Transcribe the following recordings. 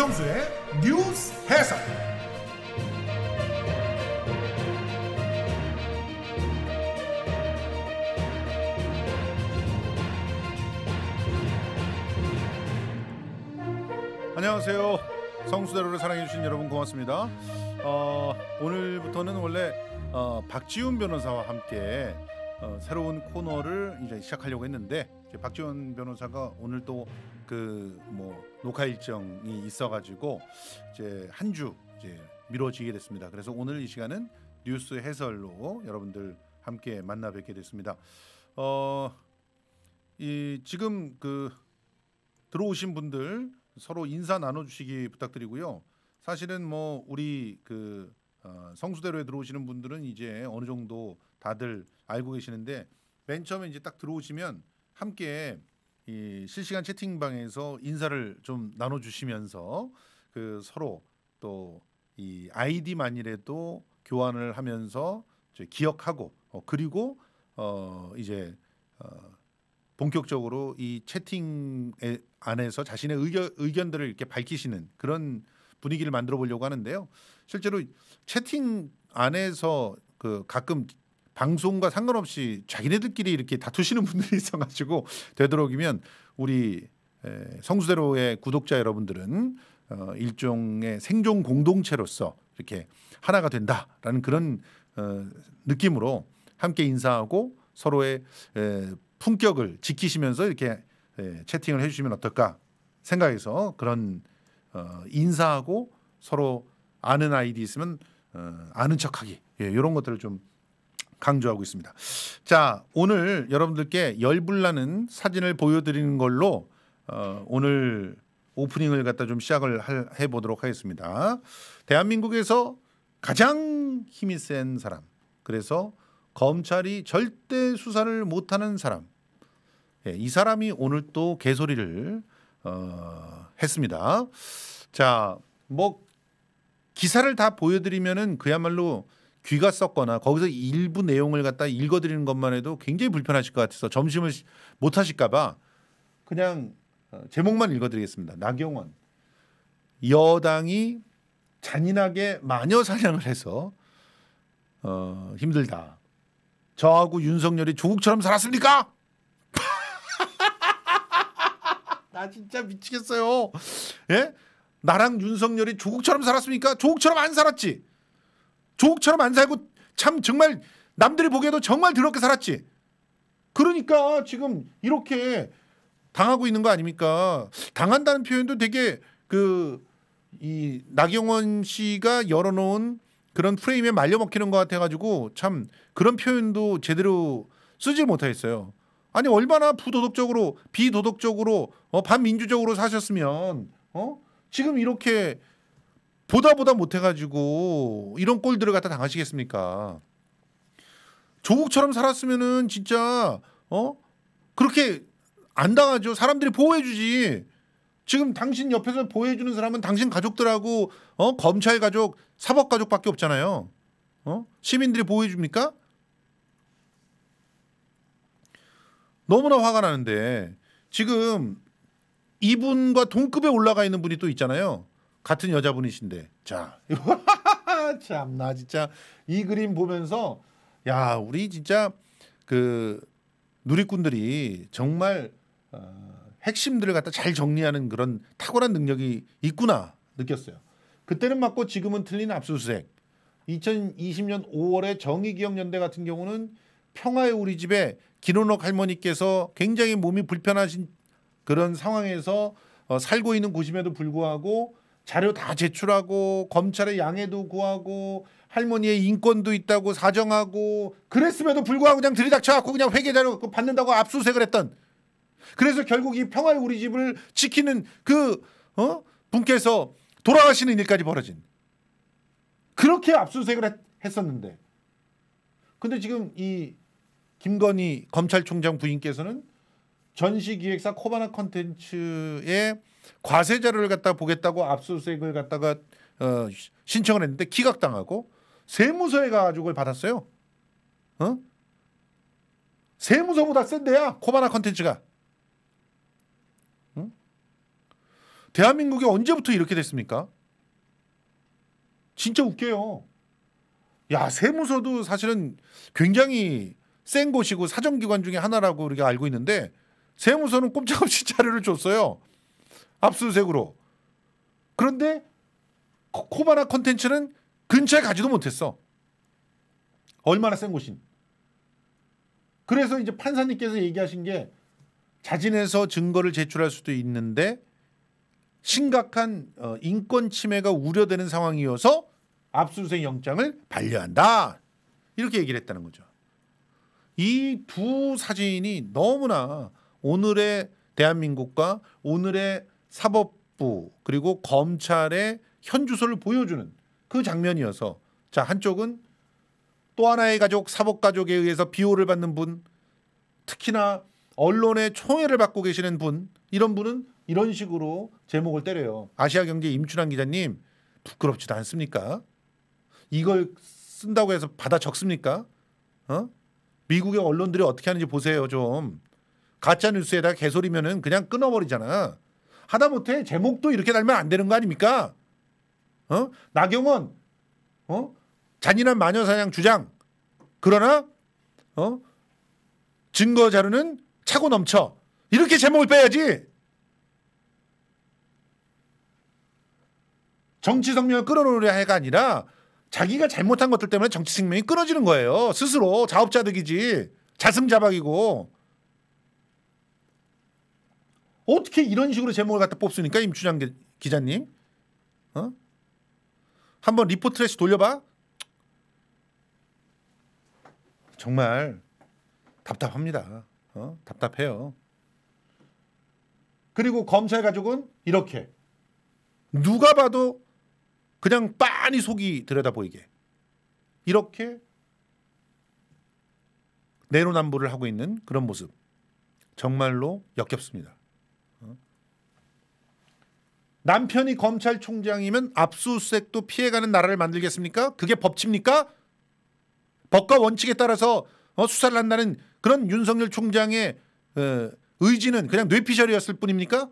김성수의 뉴스 해석. 안녕하세요. 성수대로를 사랑해주신 여러분 고맙습니다. 어, 오늘부터는 원래 어, 박지훈 변호사와 함께 어, 새로운 코너를 이제 시작하려고 했는데 박지원 변호사가 오늘 또 그뭐 녹화 일정이 있어가지고 이제 한 주 이제 미뤄지게 됐습니다. 그래서 오늘 이 시간은 뉴스 해설로 여러분들 함께 만나 뵙게 됐습니다. 어, 이 지금 그 들어오신 분들 서로 인사 나눠주시기 부탁드리고요. 사실은 뭐 우리 그 어, 성수대로에 들어오시는 분들은 이제 어느 정도 다들 알고 계시는데 맨 처음에 이제 딱 들어오시면 함께 이 실시간 채팅방에서 인사를 좀 나눠주시면서 그 서로 또 이 아이디만이라도 교환을 하면서 기억하고 어, 그리고 어, 이제 어, 본격적으로 이 채팅 안에서 자신의 의견, 의견들을 이렇게 밝히시는 그런 분위기를 만들어 보려고 하는데요. 실제로 채팅 안에서 그 가끔 방송과 상관없이 자기네들끼리 이렇게 다투시는 분들이 있어가지고 되도록이면 우리 성수대로의 구독자 여러분들은 어, 일종의 생존 공동체로서 이렇게 하나가 된다라는 그런 어, 느낌으로 함께 인사하고 서로의 에, 품격을 지키시면서 이렇게 에, 채팅을 해주시면 어떨까 생각해서 그런 어, 인사하고 서로 아는 아이디 있으면 어, 아는 척하기 예, 이런 것들을 좀 강조하고 있습니다. 자 오늘 여러분들께 열불나는 사진을 보여드리는 걸로 어, 오늘 오프닝을 갖다 좀 시작을 할, 해보도록 하겠습니다. 대한민국에서 가장 힘이 센 사람 그래서 검찰이 절대 수사를 못하는 사람 예, 이 사람이 오늘 또 개소리를 어, 했습니다. 자뭐 기사를 다 보여드리면은 그야말로 귀가 썼거나 거기서 일부 내용을 갖다 읽어드리는 것만 해도 굉장히 불편하실 것 같아서 점심을 못 하실까봐 그냥 어, 제목만 읽어드리겠습니다. 나경원 여당이 잔인하게 마녀 사냥을 해서 어, 힘들다. 저하고 윤석열이 조국처럼 살았습니까? 나 진짜 미치겠어요. 예? 나랑 윤석열이 조국처럼 살았습니까? 조국처럼 안 살았지. 조국처럼 안 살고 참 정말 남들이 보기에도 정말 더럽게 살았지. 그러니까 지금 이렇게 당하고 있는 거 아닙니까? 당한다는 표현도 되게 그 이 나경원 씨가 열어놓은 그런 프레임에 말려 먹히는 것 같아가지고 참 그런 표현도 제대로 쓰지 못하겠어요. 아니 얼마나 부도덕적으로 비도덕적으로 어, 반민주적으로 사셨으면 어 지금 이렇게 보다 보다 못해가지고 이런 꼴들을 갖다 당하시겠습니까? 조국처럼 살았으면은 진짜 어 그렇게 안 당하죠. 사람들이 보호해주지. 지금 당신 옆에서 보호해주는 사람은 당신 가족들하고 어 검찰 가족, 사법 가족밖에 없잖아요. 어 시민들이 보호해줍니까? 너무나 화가 나는데 지금 이분과 동급에 올라가 있는 분이 또 있잖아요. 같은 여자분이신데 자 참나 진짜 이 그림 보면서 야 우리 진짜 그 누리꾼들이 정말 어, 핵심들을 갖다 잘 정리하는 그런 탁월한 능력이 있구나 느꼈어요. 그때는 맞고 지금은 틀린 압수수색. 2020년 5월에 정의기억연대 같은 경우는 평화의 우리 집에 김원옥 할머니께서 굉장히 몸이 불편하신 그런 상황에서 어, 살고 있는 곳임에도 불구하고 자료 다 제출하고 검찰의 양해도 구하고 할머니의 인권도 있다고 사정하고 그랬음에도 불구하고 그냥 들이닥쳐갖고 그냥 회계 자료 그 받는다고 압수수색을 했던 그래서 결국 이 평화의 우리 집을 지키는 그 어? 분께서 돌아가시는 일까지 벌어진 그렇게 압수수색을 했, 했었는데 근데 지금 이 김건희 검찰총장 부인께서는 전시기획사 코바나 컨텐츠의 과세 자료를 갖다 보겠다고 압수수색을 갖다가 어, 신청을 했는데 기각당하고 세무서에 가가지고 받았어요. 어? 세무서보다 센데야 코바나 컨텐츠가. 응? 대한민국이 언제부터 이렇게 됐습니까? 진짜 웃겨요. 야 세무서도 사실은 굉장히 센 곳이고 사정기관 중에 하나라고 우리가 알고 있는데 세무서는 꼼짝없이 자료를 줬어요. 압수수색으로. 그런데 코바나 컨텐츠는 근처에 가지도 못했어. 얼마나 센 곳인. 그래서 이제 판사님께서 얘기하신 게 자진해서 증거를 제출할 수도 있는데 심각한 어, 인권 침해가 우려되는 상황이어서 압수수색 영장을 반려한다. 이렇게 얘기를 했다는 거죠. 이 두 사진이 너무나 오늘의 대한민국과 오늘의 사법부 그리고 검찰의 현 주소를 보여주는 그 장면이어서 자 한쪽은 또 하나의 가족 사법 가족에 의해서 비호를 받는 분 특히나 언론의 총애를 받고 계시는 분 이런 분은 이런 식으로 제목을 때려요. 아시아경제 임춘환 기자님 부끄럽지도 않습니까? 이걸 쓴다고 해서 받아 적습니까? 어? 미국의 언론들이 어떻게 하는지 보세요 좀 가짜 뉴스에다 개소리면은 그냥 끊어버리잖아. 하다못해 제목도 이렇게 달면 안 되는 거 아닙니까? 어? 나경원 어? 잔인한 마녀 사냥 주장 그러나 어? 증거 자료는 차고 넘쳐 이렇게 제목을 빼야지 정치 성명을 끌어놓으려 해가 아니라 자기가 잘못한 것들 때문에 정치 생명이 끊어지는 거예요 스스로 자업자득이지 자승자박이고 어떻게 이런 식으로 제목을 갖다 뽑습니까 임추장 기자님? 어? 한번 리포트 레시 돌려봐. 정말 답답합니다. 어? 답답해요. 그리고 검찰 가족은 이렇게 누가 봐도 그냥 빤히 속이 들여다 보이게 이렇게 내로남불을 하고 있는 그런 모습 정말로 역겹습니다. 남편이 검찰총장이면 압수수색도 피해가는 나라를 만들겠습니까? 그게 법입니까 법과 원칙에 따라서 어, 수사를 한다는 그런 윤석열 총장의 어, 의지는 그냥 뇌피셜이었을 뿐입니까?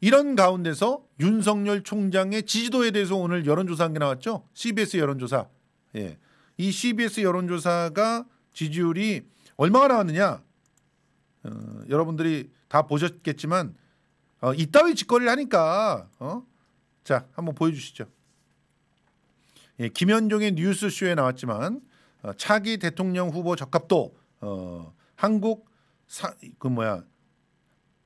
이런 가운데서 윤석열 총장의 지지도에 대해서 오늘 여론조사한 게 나왔죠. CBS 여론조사. 예. 이 CBS 여론조사가 지지율이 얼마가 나왔느냐. 어, 여러분들이 다 보셨겠지만 어, 이따위 짓거리를 하니까 어? 자 한번 보여주시죠. 예, 김현종의 뉴스쇼에 나왔지만 어, 차기 대통령 후보 적합도 어, 한국 사, 그 뭐야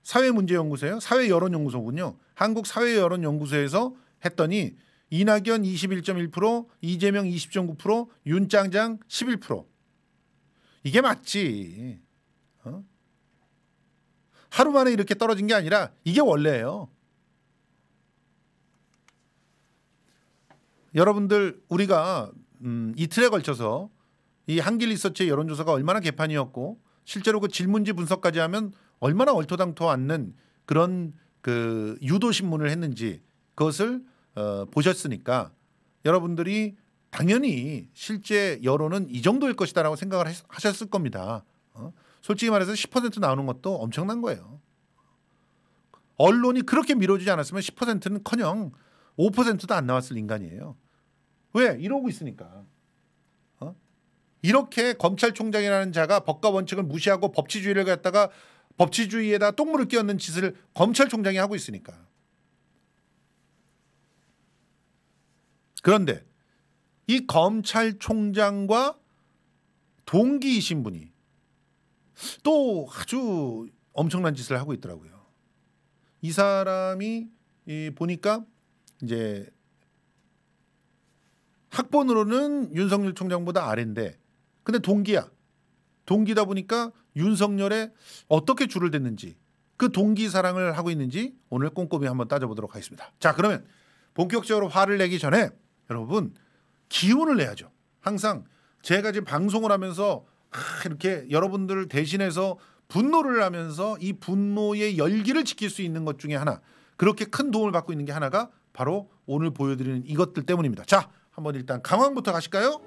사회문제연구소요 사회 여론연구소군요. 한국 사회 여론연구소에서 했더니 이낙연 21.1%, 이재명 20.9%, 윤 짱짱 11%. 이게 맞지. 하루 만에 이렇게 떨어진 게 아니라 이게 원래예요. 여러분들 우리가 음, 이틀에 걸쳐서 이 한길 리서치의 여론조사가 얼마나 개판이었고 실제로 그 질문지 분석까지 하면 얼마나 얼토당토 않는 그런 그 유도 신문을 했는지 그것을 어, 보셨으니까 여러분들이 당연히 실제 여론은 이 정도일 것이다라고 생각을 하셨을 겁니다. 솔직히 말해서 10% 나오는 것도 엄청난 거예요. 언론이 그렇게 밀어주지 않았으면 10%는 커녕 5%도 안 나왔을 인간이에요. 왜? 이러고 있으니까. 어? 이렇게 검찰총장이라는 자가 법과 원칙을 무시하고 법치주의를 갖다가 법치주의에다 똥물을 끼얹는 짓을 검찰총장이 하고 있으니까. 그런데 이 검찰총장과 동기이신 분이 또 아주 엄청난 짓을 하고 있더라고요. 이 사람이 이 보니까 이제 학번으로는 윤석열 총장보다 아래인데 근데 동기야. 동기다 보니까 윤석열에 어떻게 줄을 댔는지 그 동기 사랑을 하고 있는지 오늘 꼼꼼히 한번 따져보도록 하겠습니다. 자 그러면 본격적으로 화를 내기 전에 여러분 기운을 내야죠. 항상 제가 지금 방송을 하면서 이렇게 여러분들을 대신해서 분노를 하면서 이 분노의 열기를 지킬 수 있는 것 중에 하나 그렇게 큰 도움을 받고 있는 게 하나가 바로 오늘 보여드리는 이것들 때문입니다. 자, 한번 일단 강황부터 가실까요?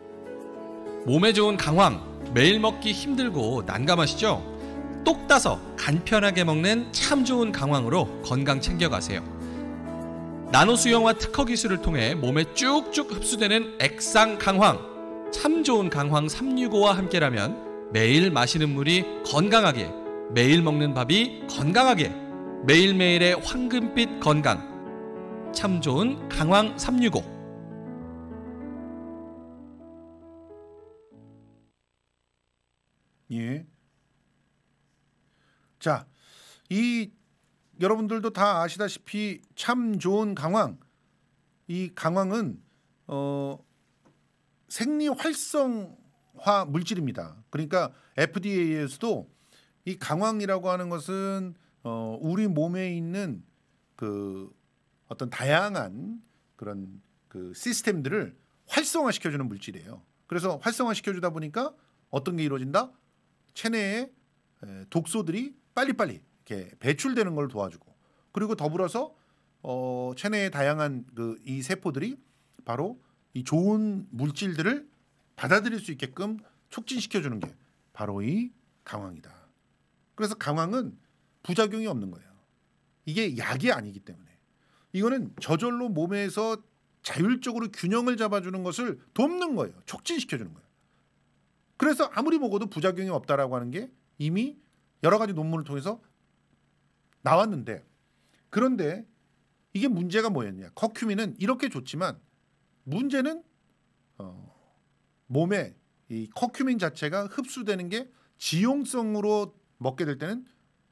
몸에 좋은 강황, 매일 먹기 힘들고 난감하시죠? 똑 따서 간편하게 먹는 참 좋은 강황으로 건강 챙겨가세요. 나노 수영화 특허 기술을 통해 몸에 쭉쭉 흡수되는 액상 강황. 참 좋은 강황 365와 함께라면 매일 마시는 물이 건강하게, 매일 먹는 밥이 건강하게, 매일매일의 황금빛 건강. 참 좋은 강황 365. 예. 자, 이 여러분들도 다 아시다시피 참 좋은 강황. 이 강황은 어 생리 활성화 물질입니다. 그러니까 FDA에서도 이 강황이라고 하는 것은 어, 우리 몸에 있는 그 어떤 다양한 그런 그 시스템들을 활성화시켜주는 물질이에요. 그래서 활성화시켜주다 보니까 어떤 게 이루어진다? 체내에 독소들이 빨리빨리 이렇게 배출되는 걸 도와주고 그리고 더불어서 어, 체내의 다양한 그이 세포들이 바로 이 좋은 물질들을 받아들일 수 있게끔 촉진시켜 주는 게 바로 이 강황이다. 그래서 강황은 부작용이 없는 거예요. 이게 약이 아니기 때문에 이거는 저절로 몸에서 자율적으로 균형을 잡아주는 것을 돕는 거예요. 촉진시켜 주는 거예요. 그래서 아무리 먹어도 부작용이 없다라고 하는 게 이미 여러 가지 논문을 통해서 나왔는데 그런데 이게 문제가 뭐였냐? 커큐민은 이렇게 좋지만 문제는 어, 몸에 이 커큐민 자체가 흡수되는 게 지용성으로 먹게 될 때는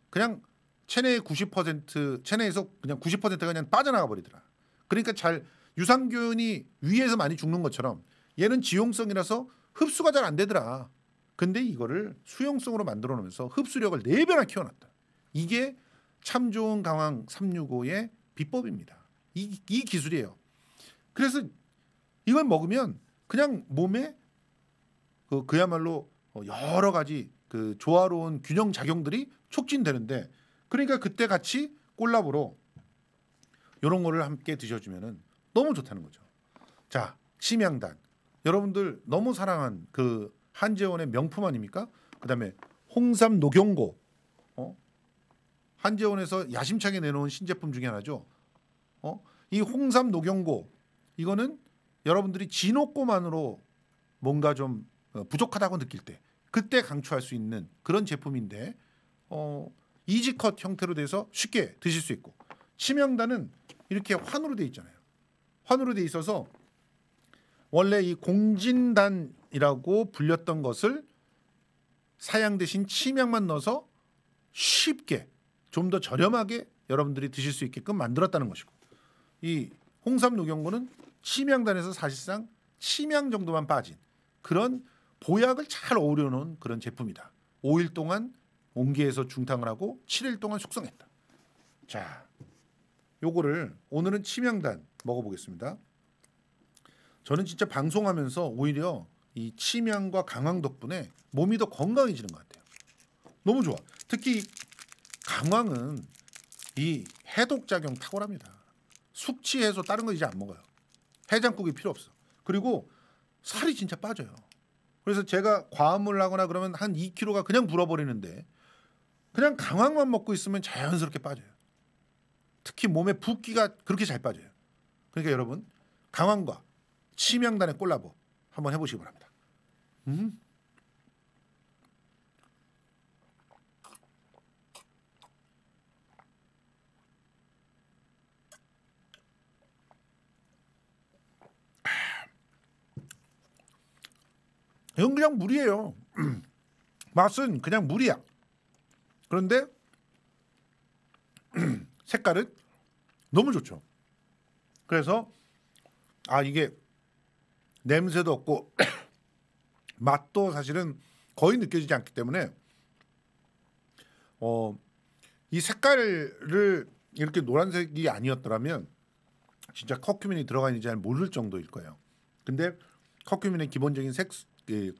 그냥 체내의 90% 체내에서 그냥 90%가 그냥 빠져나가 버리더라. 그러니까 잘 유산균이 위에서 많이 죽는 것처럼 얘는 지용성이라서 흡수가 잘 안 되더라. 근데 이거를 수용성으로 만들어 놓으면서 흡수력을 네배나 키워놨다. 이게 참 좋은 강황 365의 비법입니다. 이, 이 기술이에요. 그래서 이걸 먹으면 그냥 몸에 그 그야말로 어, 여러 가지 그 조화로운 균형 작용들이 촉진되는데 그러니까 그때 같이 콜라보로 이런 거를 함께 드셔주면은 너무 좋다는 거죠. 자 심양단 여러분들 너무 사랑한 그 한재원의 명품 아닙니까? 그다음에 홍삼 녹용고 어? 한재원에서 야심차게 내놓은 신제품 중에 하나죠. 어? 이 홍삼 녹용고 이거는 여러분들이 진옥고만으로 뭔가 좀 어, 부족하다고 느낄 때 그때 강추할 수 있는 그런 제품인데 어, 이지컷 형태로 돼서 쉽게 드실 수 있고 치명단은 이렇게 환으로 돼 있잖아요. 환으로 돼 있어서 원래 이 공진단이라고 불렸던 것을 사양 대신 치명만 넣어서 쉽게 좀 더 저렴하게 여러분들이 드실 수 있게끔 만들었다는 것이고 이 홍삼 노경고는 치명단에서 사실상 치명 정도만 빠진 그런 보약을 잘 어우려 놓은 그런 제품이다. 5일 동안 옹기에서 중탕을 하고 7일 동안 숙성했다. 자, 요거를 오늘은 치명단 먹어보겠습니다. 저는 진짜 방송하면서 오히려 이치명과 강황 덕분에 몸이 더 건강해지는 것 같아요. 너무 좋아. 특히 강황은 이 해독 작용 탁월합니다. 숙취해서 다른 거 이제 안 먹어요. 해장국이 필요 없어. 그리고 살이 진짜 빠져요. 그래서 제가 과음을 하거나 그러면 한 2kg가 그냥 불어버리는데 그냥 강황만 먹고 있으면 자연스럽게 빠져요. 특히 몸에 붓기가 그렇게 잘 빠져요. 그러니까 여러분 강황과 치명단의 콜라보 한번 해보시기 바랍니다. 음. 이건 그냥 물이에요. 맛은 그냥 물이야. 그런데 색깔은 너무 좋죠. 그래서 아 이게 냄새도 없고 맛도 사실은 거의 느껴지지 않기 때문에 어 이 색깔을 이렇게 노란색이 아니었더라면 진짜 커큐민이 들어가 있는지 잘 모를 정도일 거예요. 근데 커큐민의 기본적인 색그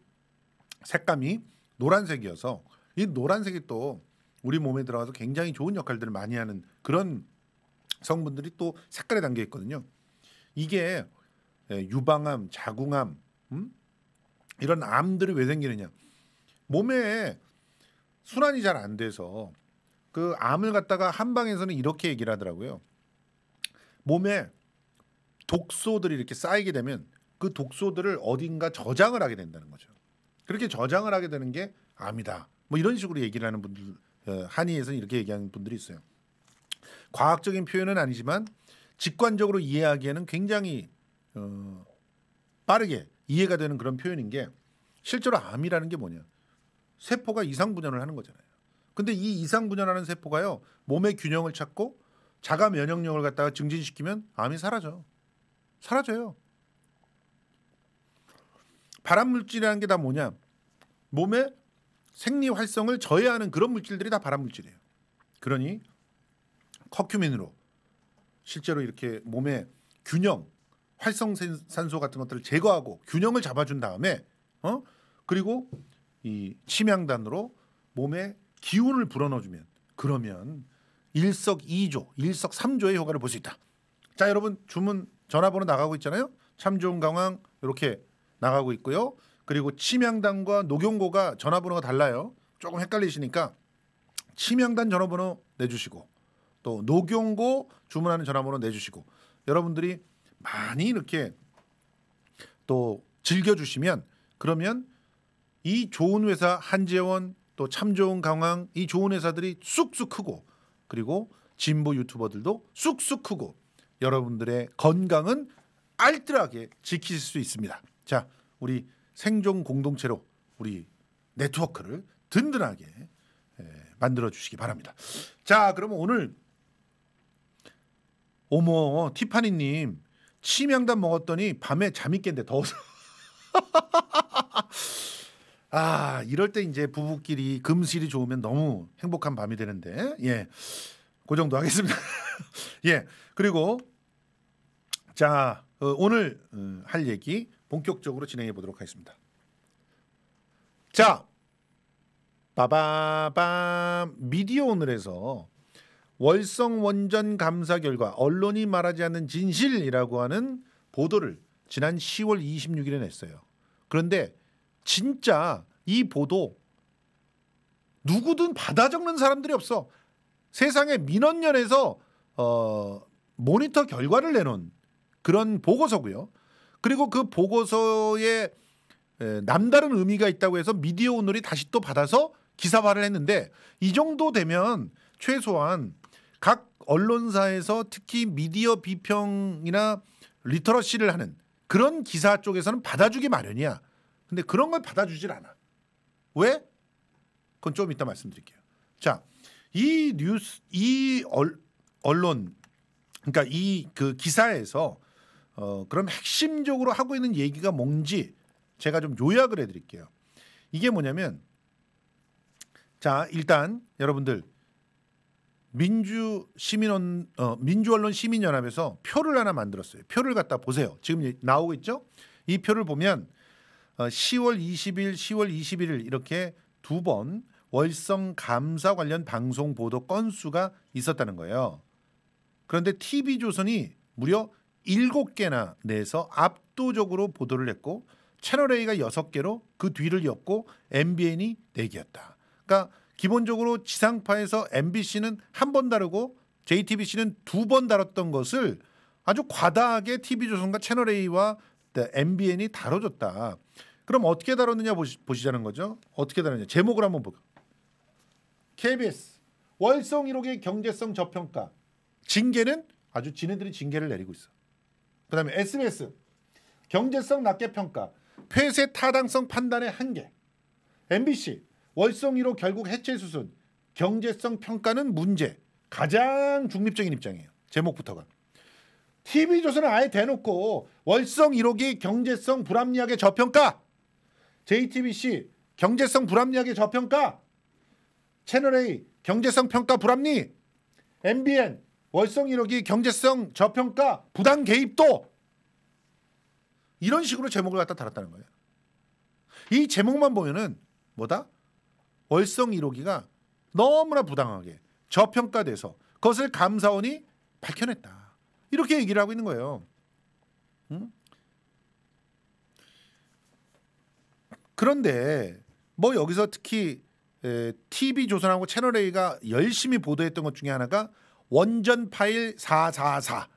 색감이 노란색이어서 이 노란색이 또 우리 몸에 들어가서 굉장히 좋은 역할들을 많이 하는 그런 성분들이 또 색깔에 담겨 있거든요. 이게 예, 유방암, 자궁암 음? 이런 암들이 왜 생기느냐? 몸에 순환이 잘 안 돼서 그 암을 갖다가 한방에서는 이렇게 얘기를 하더라고요. 몸에 독소들이 이렇게 쌓이게 되면 그 독소들을 어딘가 저장을 하게 된다는 거죠. 그렇게 저장을 하게 되는 게 암이다. 뭐 이런 식으로 얘기를 하는 분들 어, 한의에서는 이렇게 얘기하는 분들이 있어요. 과학적인 표현은 아니지만 직관적으로 이해하기에는 굉장히 어, 빠르게 이해가 되는 그런 표현인 게 실제로 암이라는 게 뭐냐 세포가 이상 분열을 하는 거잖아요. 근데 이 이상 분열하는 세포가요 몸의 균형을 찾고 자가 면역력을 갖다가 증진시키면 암이 사라져 사라져요. 발암 물질이라는 게 다 뭐냐? 몸의 생리 활성을 저해하는 그런 물질들이 다 발암 물질이에요. 그러니 커큐민으로 실제로 이렇게 몸의 균형, 활성산소 같은 것들을 제거하고 균형을 잡아준 다음에 어 그리고 이치명단으로 몸에 기운을 불어넣어주면 그러면 일석이조, 일석삼조의 효과를 볼 수 있다. 자 여러분 주문 전화번호 나가고 있잖아요. 참 좋은 강황 이렇게 나가고 있고요. 그리고 치명단과 노경고가 전화번호가 달라요. 조금 헷갈리시니까 치명단 전화번호 내주시고 또 노경고 주문하는 전화번호 내주시고 여러분들이 많이 이렇게 또 즐겨주시면 그러면 이 좋은 회사 한재원 또 참 좋은 강황 이 좋은 회사들이 쑥쑥 크고 그리고 진보 유튜버들도 쑥쑥 크고 여러분들의 건강은 알뜰하게 지킬수 있습니다. 자, 우리 생존 공동체로 우리 네트워크를 든든하게 만들어 주시기 바랍니다. 자, 그러면 오늘 오모 티파니님 치명단 먹었더니 밤에 잠이 깬데 더워서 아 이럴 때 이제 부부끼리 금실이 좋으면 너무 행복한 밤이 되는데 예그 정도 하겠습니다 예 그리고 자 어, 오늘 어, 할 얘기 본격적으로 진행해 보도록 하겠습니다. 자, 빠바밤 미디어 오늘에서 월성 원전 감사 결과 언론이 말하지 않는 진실이라고 하는 보도를 지난 10월 26일에 냈어요. 그런데 진짜 이 보도 누구든 받아 적는 사람들이 없어. 세상의 민원연에서 어, 모니터 결과를 내놓은 그런 보고서고요. 그리고 그 보고서에 남다른 의미가 있다고 해서 미디어 오늘이 다시 또 받아서 기사화를 했는데 이 정도 되면 최소한 각 언론사에서 특히 미디어 비평이나 리터러시를 하는 그런 기사 쪽에서는 받아주기 마련이야. 근데 그런 걸 받아주질 않아. 왜? 그건 좀 이따 말씀드릴게요. 자, 이 뉴스, 이 얼, 언론, 그러니까 이 그 기사에서 어, 그럼 핵심적으로 하고 있는 얘기가 뭔지 제가 좀 요약을 해드릴게요. 이게 뭐냐면 자 일단 여러분들 민주 시민 어, 민주 언론 시민 연합에서 표를 하나 만들었어요. 표를 갖다 보세요. 지금 나오고 있죠? 이 표를 보면 어, 10월 20일, 10월 21일 이렇게 두 번 월성 감사 관련 방송 보도 건수가 있었다는 거예요. 그런데 TV조선이 무려 일곱 개나 내서 압도적으로 보도를 했고 채널 A가 여섯 개로그 뒤를 엮고 MBN이 4개였다. 그러니까 기본적으로 지상파에서 MBC는 한 번 다루고 JTBC는 두 번 다뤘던 것을 아주 과다하게 TV조선과 채널 A와 MBN이 네, 다뤄줬다. 그럼 어떻게 다뤘느냐 보시, 보시자는 거죠. 어떻게 다뤘냐. 제목을 한번 볼 KBS 월성 1호의 경제성 저평가. 징계는 아주 지네들이 징계를 내리고 있어. 그다음에 SBS 경제성 낮게 평가 폐쇄 타당성 판단의 한계 MBC 월성이로 결국 해체 수순 경제성 평가는 문제 가장 중립적인 입장이에요 제목부터가 TV조선은 아예 대놓고 월성 1호기 경제성 불합리하게 저평가 JTBC 경제성 불합리하게 저평가 채널A 경제성 평가 불합리 MBN 월성 1호기 경제성 저평가 부당 개입도 이런 식으로 제목을 갖다 달았다는 거예요. 이 제목만 보면은 뭐다? 월성 1호기가 너무나 부당하게 저평가돼서 그것을 감사원이 밝혀냈다. 이렇게 얘기를 하고 있는 거예요. 응? 음? 그런데 뭐 여기서 특히 TV조선하고 채널A가 열심히 보도했던 것 중에 하나가 원전 파일 444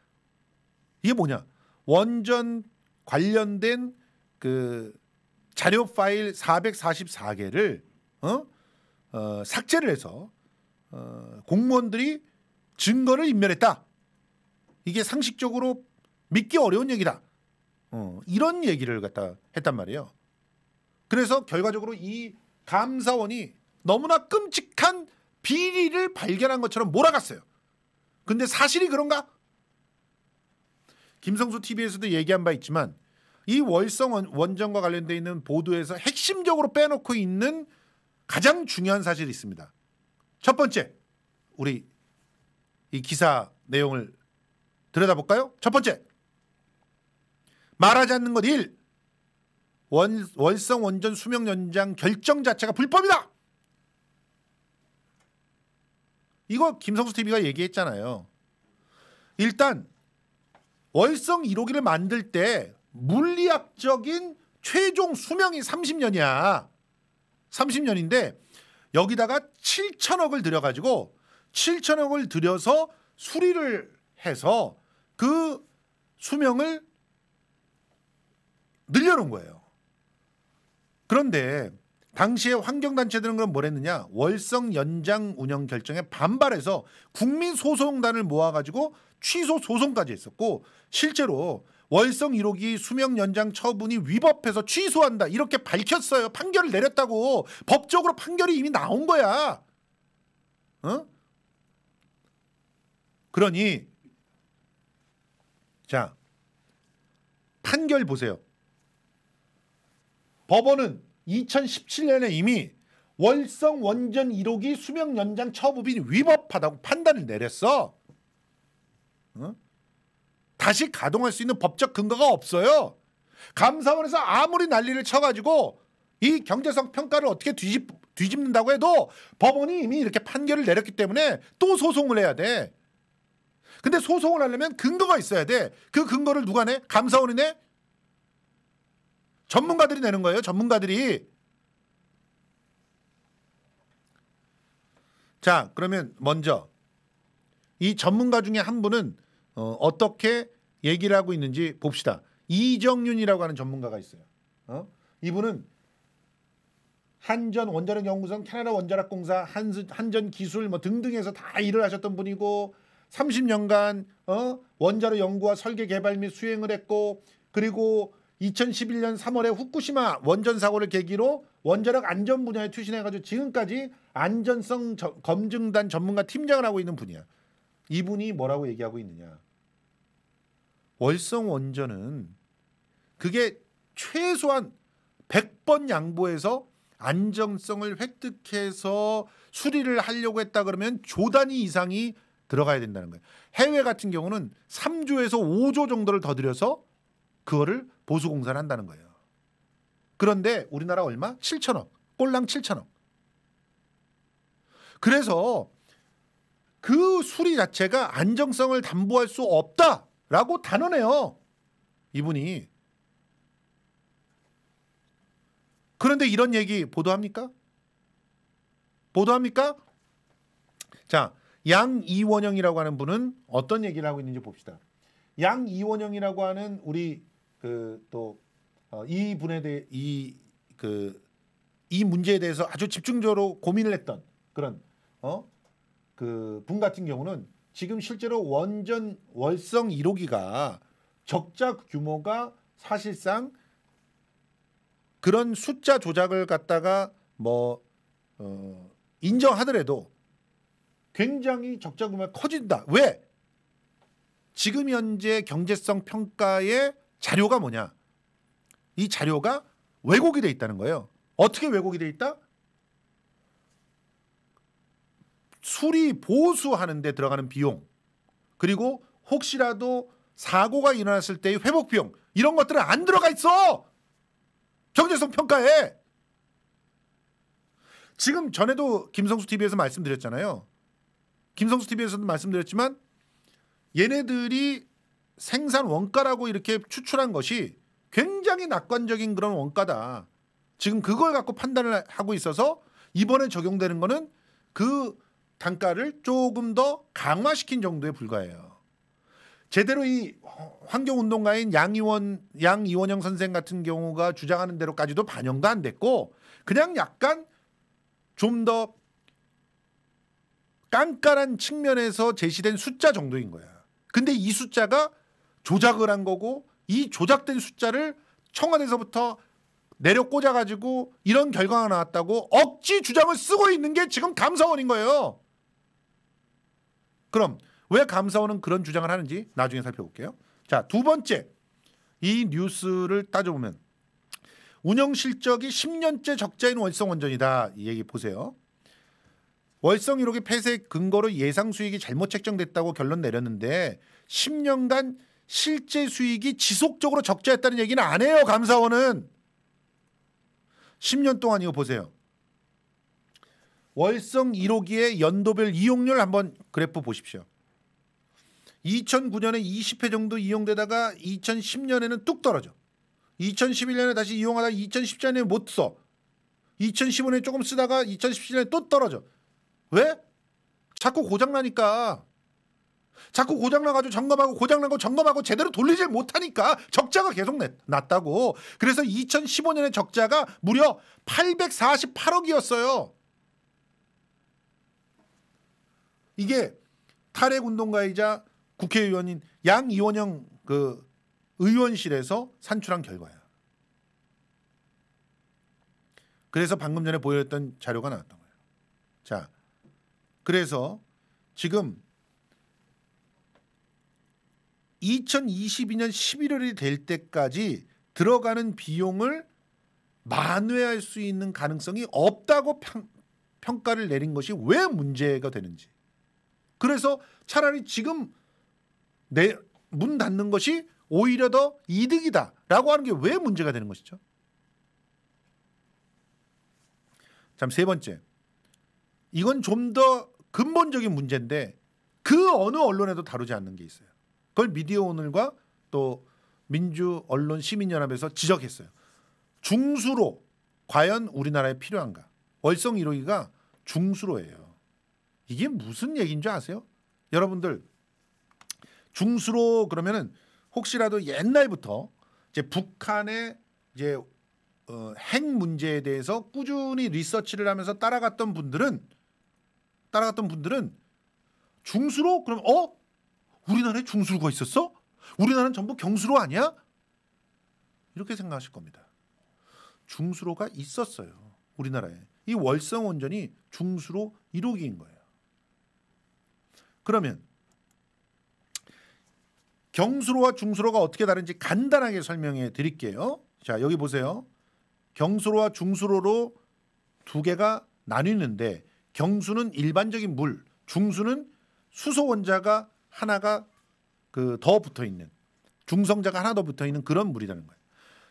이게 뭐냐 원전 관련된 그 자료 파일 444개를 어? 어, 삭제를 해서 어, 공무원들이 증거를 인멸했다. 이게 상식적으로 믿기 어려운 얘기다. 어, 이런 얘기를 갖다 했단 말이에요. 그래서 결과적으로 이 감사원이 너무나 끔찍한 비리를 발견한 것처럼 몰아갔어요. 근데 사실이 그런가? 김성수 TV에서도 얘기한 바 있지만 이 월성 원전과 관련돼 있는 보도에서 핵심적으로 빼놓고 있는 가장 중요한 사실이 있습니다. 첫 번째, 우리 이 기사 내용을 들여다볼까요? 첫 번째, 말하지 않는 것 1. 월성 원전 수명 연장 결정 자체가 불법이다. 이거 김성수 TV가 얘기했잖아요. 일단 월성 1호기를 만들 때 물리학적인 최종 수명이 30년이야. 30년인데 여기다가 7천억을 들여가지고 7천억을 들여서 수리를 해서 그 수명을 늘려놓은 거예요. 그런데 당시에 환경단체들은 그럼 뭘 했느냐 월성 연장 운영 결정에 반발해서 국민소송단을 모아가지고 취소 소송까지 했었고 실제로 월성 1호기 수명 연장 처분이 위법해서 취소한다 이렇게 밝혔어요 판결을 내렸다고 법적으로 판결이 이미 나온 거야 어? 그러니 자 판결 보세요 법원은 2017년에 이미 월성 원전 1호기 수명 연장 처분이 위법하다고 판단을 내렸어. 어? 다시 가동할 수 있는 법적 근거가 없어요. 감사원에서 아무리 난리를 쳐가지고 이 경제성 평가를 어떻게 뒤집, 뒤집는다고 해도 법원이 이미 이렇게 판결을 내렸기 때문에 또 소송을 해야 돼. 근데 소송을 하려면 근거가 있어야 돼. 그 근거를 누가 내? 감사원이 내? 전문가들이 내는 거예요. 전문가들이. 자, 그러면 먼저 이 전문가 중에 한 분은 어, 떻게 얘기를 하고 있는지 봅시다. 이정윤이라고 하는 전문가가 있어요. 어? 이분은 한전 원자력 연구소, 캐나다 원자력 공사, 한전 기술 뭐 등등에서 다 일을 하셨던 분이고 30년간 어? 원자로 연구와 설계 개발 및 수행을 했고 그리고 2011년 3월에 후쿠시마 원전 사고를 계기로 원자력 안전 분야에 투신해가지고 지금까지 안전성 저, 검증단 전문가 팀장을 하고 있는 분이야. 이분이 뭐라고 얘기하고 있느냐? 월성 원전은 그게 최소한 100번 양보해서 안정성을 획득해서 수리를 하려고 했다 그러면 조 단위 이상이 들어가야 된다는 거예요. 해외 같은 경우는 3조에서 5조 정도를 더 들여서 그거를 보수 공사를 한다는 거예요. 그런데 우리나라 얼마? 7천억. 꼴랑 7천억. 그래서 그 수리 자체가 안정성을 담보할 수 없다라고 단언해요. 이분이. 그런데 이런 얘기 보도합니까? 보도합니까? 자, 양이원영이라고 하는 분은 어떤 얘기를 하고 있는지 봅시다. 양이원영이라고 하는 우리 그또이 어, 분에 대해 이 그이 그, 문제에 대해서 아주 집중적으로 고민을 했던 그런 어 그 분 같은 경우는 지금 실제로 원전 월성 1호기가 적자 규모가 사실상 그런 숫자 조작을 갖다가 뭐 어, 인정하더라도 굉장히 적자 규모가 커진다. 왜? 지금 현재 경제성 평가에 자료가 뭐냐? 이 자료가 왜곡이 돼 있다는 거예요. 어떻게 왜곡이 돼 있다? 수리 보수하는데 들어가는 비용 그리고 혹시라도 사고가 일어났을 때의 회복 비용 이런 것들은 안 들어가 있어 경제성 평가에 지금 전에도 김성수 TV에서 말씀드렸잖아요 김성수 TV에서도 말씀드렸지만 얘네들이 생산 원가라고 이렇게 추출한 것이 굉장히 낙관적인 그런 원가다. 지금 그걸 갖고 판단을 하고 있어서 이번에 적용되는 거는 그 단가를 조금 더 강화시킨 정도에 불과해요. 제대로 이 환경운동가인 양이원 양이원영 선생 같은 경우가 주장하는 대로까지도 반영도 안 됐고 그냥 약간 좀 더 깐깐한 측면에서 제시된 숫자 정도인 거야. 근데 이 숫자가 조작을 한 거고 이 조작된 숫자를 청와대에서부터 내려 꽂아가지고 이런 결과가 나왔다고 억지 주장을 쓰고 있는 게 지금 감사원인 거예요. 그럼 왜 감사원은 그런 주장을 하는지 나중에 살펴볼게요. 자, 두 번째. 이 뉴스를 따져보면 운영 실적이 10년째 적자인 월성 원전이다. 이 얘기 보세요. 월성 1호기 폐쇄 근거로 예상 수익이 잘못 책정됐다고 결론 내렸는데 10년간 실제 수익이 지속적으로 적자였다는 얘기는 안 해요. 감사원은 10년 동안 이거 보세요. 월성 1호기의 연도별 이용률 한번 그래프 보십시오. 2009년에 20회 정도 이용되다가 2010년에는 뚝 떨어져. 2011년에 다시 이용하다 2 0 1 4년에못 써. 2015년에 조금 쓰다가 2017년에 또 떨어져. 왜? 자꾸 고장나니까. 자꾸 고장나가지고 점검하고 고장난거 점검하고 제대로 돌리질 못하니까 적자가 계속 났다고. 그래서 2015년에 적자가 무려 848억이었어요. 이게 탈핵 운동가이자 국회의원인 양 이원영 그 의원실에서 산출한 결과야. 그래서 방금 전에 보여줬던 자료가 나왔던 거예요. 자, 그래서 지금 2022년 11월이 될 때까지 들어가는 비용을 만회할 수 있는 가능성이 없다고 평, 평가를 내린 것이 왜 문제가 되는지. 그래서 차라리 지금 내문 닫는 것이 오히려 더 이득이다라고 하는 게 왜 문제가 되는 것이죠? 참세 번째. 이건 좀 더 근본적인 문제인데 그 어느 언론에도 다루지 않는 게 있어요. 그걸 미디어 오늘과 또 민주 언론 시민연합에서 지적했어요. 중수로 과연 우리나라에 필요한가? 월성 1호기가 중수로예요. 이게 무슨 얘기줄 아세요? 여러분들 중수로 그러면은 혹시라도 옛날부터 이제 북한의 이제 어, 핵 문제에 대해서 꾸준히 리서치를 하면서 따라갔던 분들은 따라갔던 분들은 중수로 그럼 어 우리나라에 중술과 있었어? 우리나라는 전부 경수로 아니야? 이렇게 생각하실 겁니다. 중수로가 있었어요. 우리나라에. 이 월성원전이 중수로 1호기인 거예요. 그러면 경수로와 중수로가 어떻게 다른지 간단하게 설명해 드릴게요. 자, 여기 보세요. 경수로와 중수로로 두 개가 나뉘는데 경수는 일반적인 물, 중수는 수소 원자가 하나가 그 더 붙어 있는 중성자가 하나 더 붙어 있는 그런 물이라는 거예요.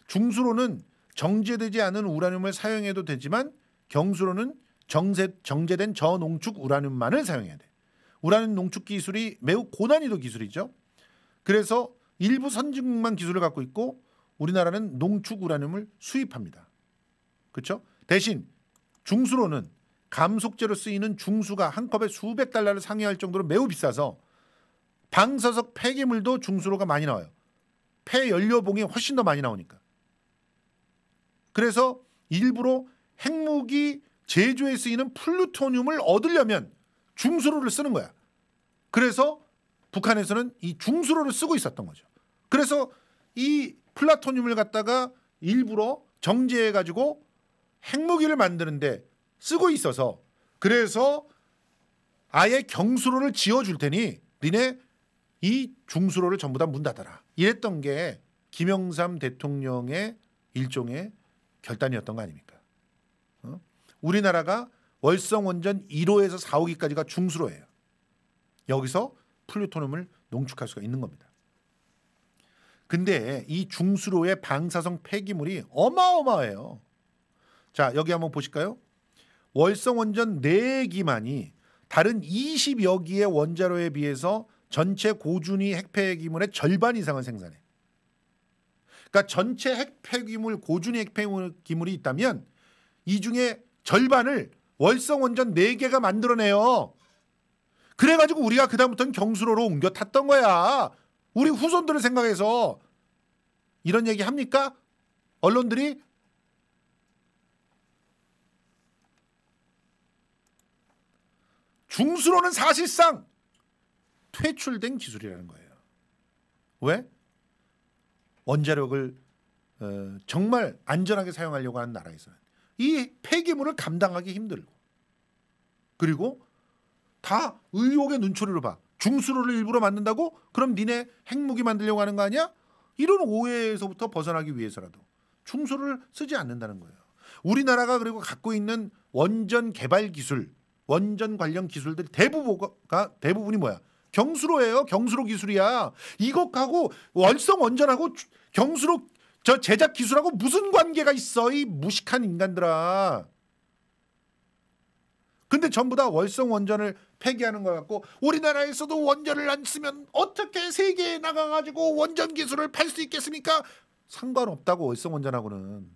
중수로는 정제되지 않은 우라늄을 사용해도 되지만 경수로는 정제, 정제된 저농축 우라늄만을 사용해야 돼. 우라늄 농축 기술이 매우 고난이도 기술이죠. 그래서 일부 선진국만 기술을 갖고 있고 우리나라는 농축 우라늄을 수입합니다. 그렇죠? 대신 중수로는 감속제로 쓰이는 중수가 한 컵에 수백 달러를 상회할 정도로 매우 비싸서 방사석 폐기물도 중수로가 많이 나와요. 폐연료봉이 훨씬 더 많이 나오니까. 그래서 일부러 핵무기 제조에 쓰이는 플루토늄을 얻으려면 중수로를 쓰는 거야. 그래서 북한에서는 이 중수로를 쓰고 있었던 거죠. 그래서 이 플라토늄을 갖다가 일부러 정제해 가지고 핵무기를 만드는데 쓰고 있어서 그래서 아예 경수로를 지어줄 테니 니네 이 중수로를 전부 다 문 닫아라. 이랬던 게 김영삼 대통령의 일종의 결단이었던 거 아닙니까? 어? 우리나라가 월성원전 1호에서 4호기까지가 중수로예요. 여기서 플루토늄을 농축할 수가 있는 겁니다. 근데 이 중수로의 방사성 폐기물이 어마어마해요. 자 여기 한번 보실까요? 월성원전 4기만이 다른 20여 기의 원자로에 비해서 전체 고준위 핵폐기물의 절반 이상을 생산해. 그러니까 전체 핵폐기물 고준위 핵폐기물이 있다면 이 중에 절반을 월성 원전 4개가 만들어내요. 그래가지고 우리가 그다음부터는 경수로로 옮겨 탔던 거야. 우리 후손들을 생각해서 이런 얘기 합니까? 언론들이 중수로는 사실상 퇴출된 기술이라는 거예요. 왜? 원자력을 어, 정말 안전하게 사용하려고 하는 나라에서는 이 폐기물을 감당하기 힘들고 그리고 다 의혹의 눈초리로 봐. 중수로를 일부러 만든다고? 그럼 니네 핵무기 만들려고 하는 거 아니야? 이런 오해에서부터 벗어나기 위해서라도 중수를 쓰지 않는다는 거예요. 우리나라가 그리고 갖고 있는 원전 개발 기술, 원전 관련 기술들 대부분이 뭐야? 경수로예요. 경수로 기술이야. 이거하고 월성 원전하고 경수로 저 제작 기술하고 무슨 관계가 있어 이 무식한 인간들아. 근데 전부 다 월성 원전을 폐기하는 것 같고 우리나라에서도 원전을 안 쓰면 어떻게 세계에 나가가지고 원전 기술을 팔 수 있겠습니까? 상관없다고 월성 원전하고는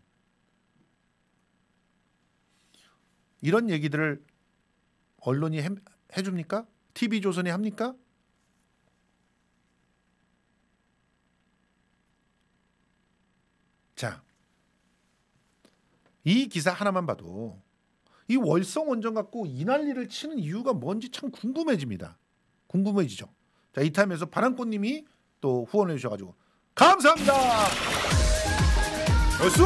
이런 얘기들을 언론이 해, 해줍니까? TV조선이 합니까? 자, 이 기사 하나만 봐도 이 월성 원전 갖고 이 난리를 치는 이유가 뭔지 참 궁금해집니다. 궁금해지죠. 자, 이 타임에서 바람꽃님이 또 후원해 주셔가지고 감사합니다. 얼쑤,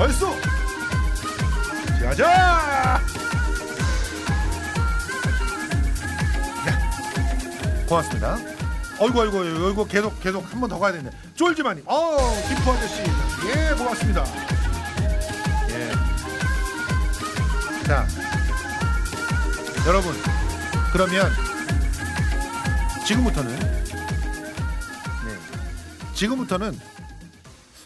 얼쑤, 자자. 네. 고맙습니다. 어이구 어이구 어이구 계속 계속 한 번 더 가야 되네 쫄지마님 어 김포 아저씨 예 고맙습니다 예자 여러분 그러면 지금부터는 네 지금부터는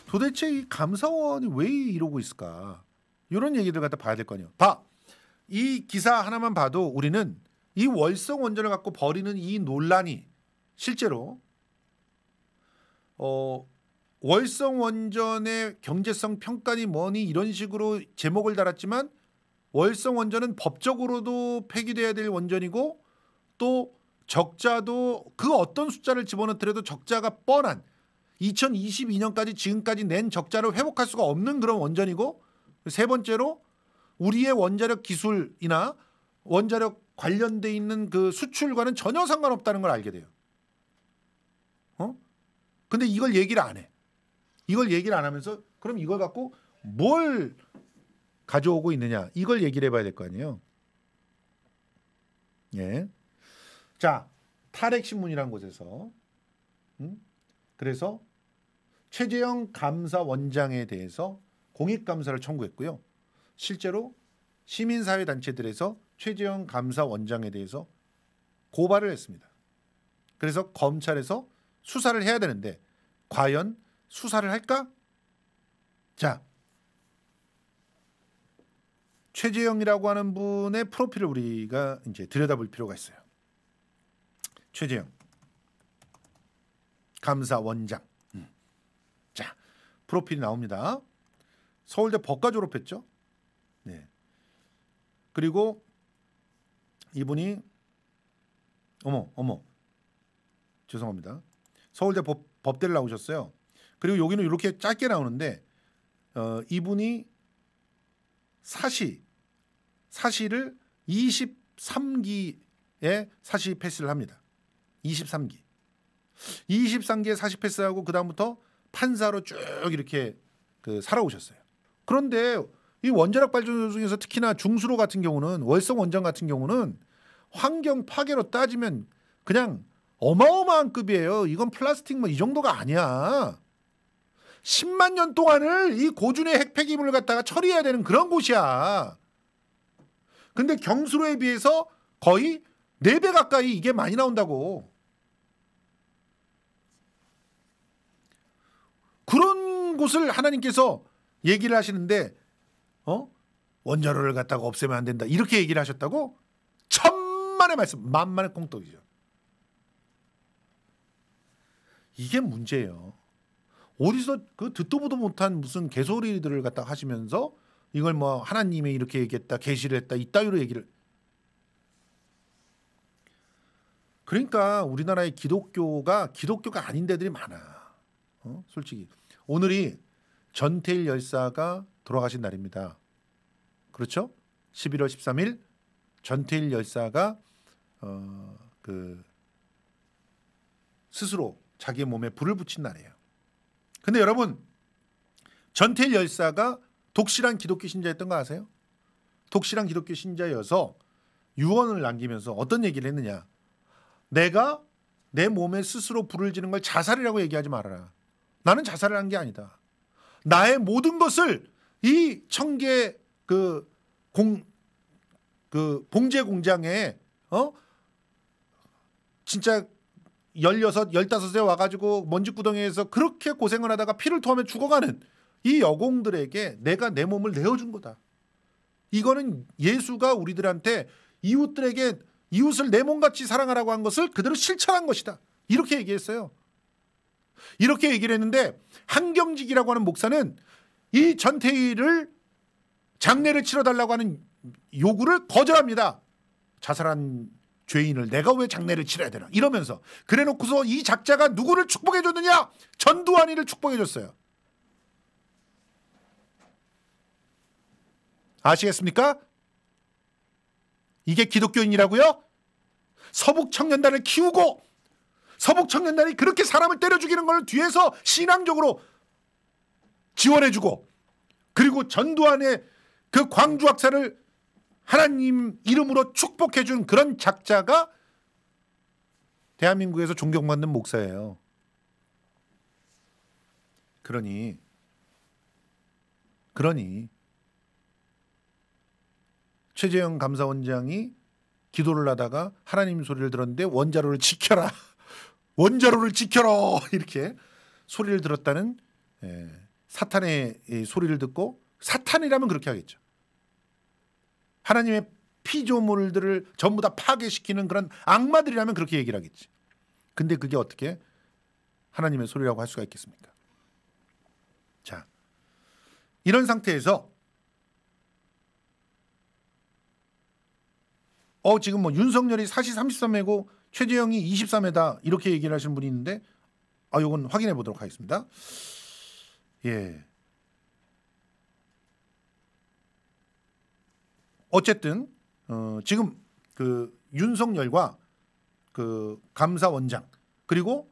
도대체 이 감사원이 왜 이러고 있을까 이런 얘기들 갖다 봐야 될 거 아니에요 봐이 기사 하나만 봐도 우리는 이 월성 원전을 갖고 버리는 이 논란이 실제로 어, 월성 원전의 경제성 평가니 뭐니 이런 식으로 제목을 달았지만 월성 원전은 법적으로도 폐기돼야 될 원전이고 또 적자도 그 어떤 숫자를 집어넣더라도 적자가 뻔한 2022년까지 지금까지 낸 적자를 회복할 수가 없는 그런 원전이고 세 번째로 우리의 원자력 기술이나 원자력 관련돼 있는 그 수출과는 전혀 상관없다는 걸 알게 돼요. 근데 이걸 얘기를 안 해. 이걸 얘기를 안 하면서 그럼 이걸 갖고 뭘 가져오고 있느냐 이걸 얘기를 해봐야 될 거 아니에요. 예. 자 탈핵 신문이란 곳에서 음? 그래서 최재형 감사원장에 대해서 공익감사를 청구했고요. 실제로 시민사회 단체들에서 최재형 감사원장에 대해서 고발을 했습니다. 그래서 검찰에서 수사를 해야 되는데 과연 수사를 할까? 자, 최재영이라고 하는 분의 프로필을 우리가 이제 들여다볼 필요가 있어요. 최재영 감사 원장. 음. 자, 프로필이 나옵니다. 서울대 법과 졸업했죠. 네. 그리고 이분이 어머 어머 죄송합니다. 서울대 법, 법대를 나오셨어요. 그리고 여기는 이렇게 짧게 나오는데 어, 이분이 사시 사시를 23기에 사시 패스를 합니다. 23기. 23기에 사시 패스하고 그다음부터 판사로 쭉 이렇게 그 살아오셨어요. 그런데 이 원자력 발전소 중에서 특히나 중수로 같은 경우는 월성 원전 같은 경우는 환경 파괴로 따지면 그냥 어마어마한 급이에요. 이건 플라스틱 뭐 이 정도가 아니야. 10만 년 동안을 이 고준의 핵폐기물을 갖다가 처리해야 되는 그런 곳이야. 근데 경수로에 비해서 거의 4배 가까이 이게 많이 나온다고. 그런 곳을 하나님께서 얘기를 하시는데 어? 원자로를 갖다가 없애면 안 된다. 이렇게 얘기를 하셨다고? 천만의 말씀, 만만의 콩떡이죠. 이게 문제예요. 어디서 그 듣도 보도 못한 무슨 개소리들을 갖다 하시면서 이걸 뭐 하나님이 이렇게 얘기했다 계시를 했다 이따위로 얘기를 그러니까 우리나라의 기독교가 기독교가 아닌 데들이 많아 어? 솔직히 오늘이 전태일 열사가 돌아가신 날입니다 그렇죠 11월 13일 전태일 열사가 어, 그 스스로 자기 몸에 불을 붙인 날이에요. 근데 여러분 전태일 열사가 독실한 기독교 신자였던 거 아세요? 독실한 기독교 신자여서 유언을 남기면서 어떤 얘기를 했느냐. 내가 내 몸에 스스로 불을 지는 걸 자살이라고 얘기하지 말아라. 나는 자살을 한 게 아니다. 나의 모든 것을 이 청계 그 공, 그 봉제 공장에, 어? 진짜 16, 15세 에 와가지고 먼지구덩이에서 그렇게 고생을 하다가 피를 토하며 죽어가는 이 여공들에게 내가 내 몸을 내어준 거다. 이거는 예수가 우리들한테 이웃들에게 이웃을 내 몸같이 사랑하라고 한 것을 그대로 실천한 것이다. 이렇게 얘기했어요. 이렇게 얘기를 했는데 한경직이라고 하는 목사는 이 전태희를 장례를 치러달라고 하는 요구를 거절합니다. 자살한 죄인을 내가 왜 장례를 치러야 되나 이러면서 그래놓고서 이 작자가 누구를 축복해 줬느냐 전두환이를 축복해 줬어요. 아시겠습니까? 이게 기독교인이라고요? 서북 청년단을 키우고 서북 청년단이 그렇게 사람을 때려 죽이는 걸 뒤에서 신앙적으로 지원해주고 그리고 전두환의 그 광주 학살을 하나님 이름으로 축복해 준 그런 작자가 대한민국에서 존경받는 목사예요. 그러니 그러니 최재형 감사원장이 기도를 하다가 하나님 소리를 들었는데 원자로를 지켜라. 원자로를 지켜라. 이렇게 소리를 들었다는 예, 사탄의 소리를 듣고 사탄이라면 그렇게 하겠죠. 하나님의 피조물들을 전부 다 파괴시키는 그런 악마들이라면 그렇게 얘기를 하겠지. 근데 그게 어떻게 하나님의 소리라고 할 수가 있겠습니까? 자, 이런 상태에서 어 지금 뭐 윤석열이 사시 33회고 최재형이 23회다 이렇게 얘기를 하시는 분이 있는데 아 요건 확인해 보도록 하겠습니다. 예. 어쨌든 어, 지금 그 윤석열과 그 감사원장 그리고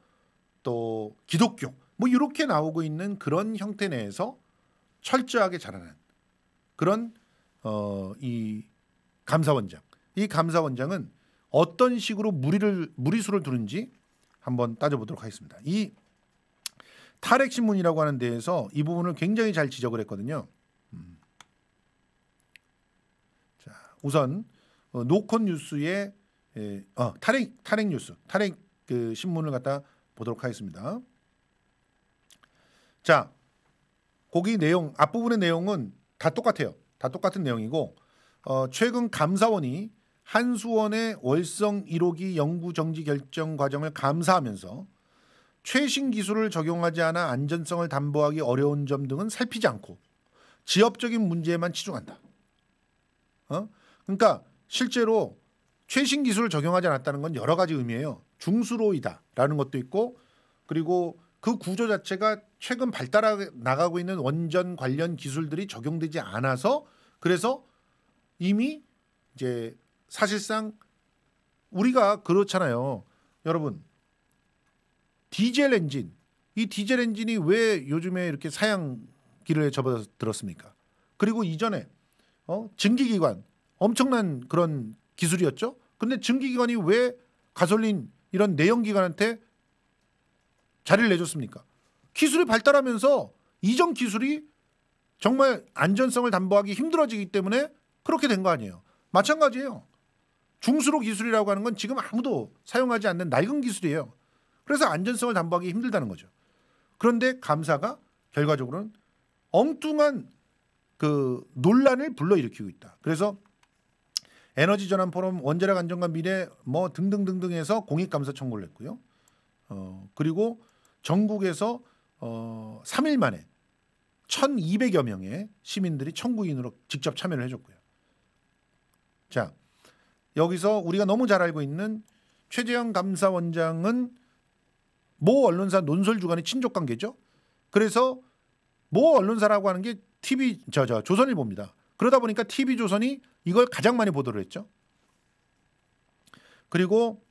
또 기독교 뭐 이렇게 나오고 있는 그런 형태 내에서 철저하게 자라는 그런 어, 이 감사원장 이 감사원장은 어떤 식으로 무리를 무리수를 두는지 한번 따져보도록 하겠습니다. 이 탈핵 신문이라고 하는 데에서 이 부분을 굉장히 잘 지적을 했거든요. 우선 어, 노컷 뉴스의 에, 예, 어, 탈행 탈핵 뉴스 탈핵 그 신문을 갖다 보도록 하겠습니다. 자, 거기 내용 앞부분의 내용은 다 똑같아요. 다 똑같은 내용이고 어, 최근 감사원이 한수원의 월성 1호기 연구 정지 결정 과정을 감사하면서 최신 기술을 적용하지 않아 안전성을 담보하기 어려운 점 등은 살피지 않고 지역적인 문제에만 치중한다. 어? 그러니까 실제로 최신 기술을 적용하지 않았다는 건 여러 가지 의미예요. 중수로이다라는 것도 있고 그리고 그 구조 자체가 최근 발달하 나가고 있는 원전 관련 기술들이 적용되지 않아서 그래서 이미 이제 사실상 우리가 그렇잖아요. 여러분 디젤 엔진 이 디젤 엔진이 왜 요즘에 이렇게 사양 기를 접어들었습니까? 그리고 이전에 어? 증기기관 엄청난 그런 기술이었죠. 근데 증기기관이 왜 가솔린 이런 내연기관한테 자리를 내줬습니까? 기술이 발달하면서 이전 기술이 정말 안전성을 담보하기 힘들어지기 때문에 그렇게 된 거 아니에요. 마찬가지예요. 중수로 기술이라고 하는 건 지금 아무도 사용하지 않는 낡은 기술이에요. 그래서 안전성을 담보하기 힘들다는 거죠. 그런데 감사가 결과적으로는 엉뚱한 그 논란을 불러일으키고 있다. 그래서 에너지 전환 포럼 원자력 안전과 미래 뭐 등등등등에서 공익 감사 청구를 했고요. 어 그리고 전국에서 어 3일 만에 1,200여 명의 시민들이 청구인으로 직접 참여를 해줬고요. 자 여기서 우리가 너무 잘 알고 있는 최재형 감사원장은 모 언론사 논설 주간의 친족 관계죠. 그래서 모 언론사라고 하는 게 TV 저 저 조선일보입니다. 그러다 보니까 TV조선이 이걸 가장 많이 보도를 했죠. 그리고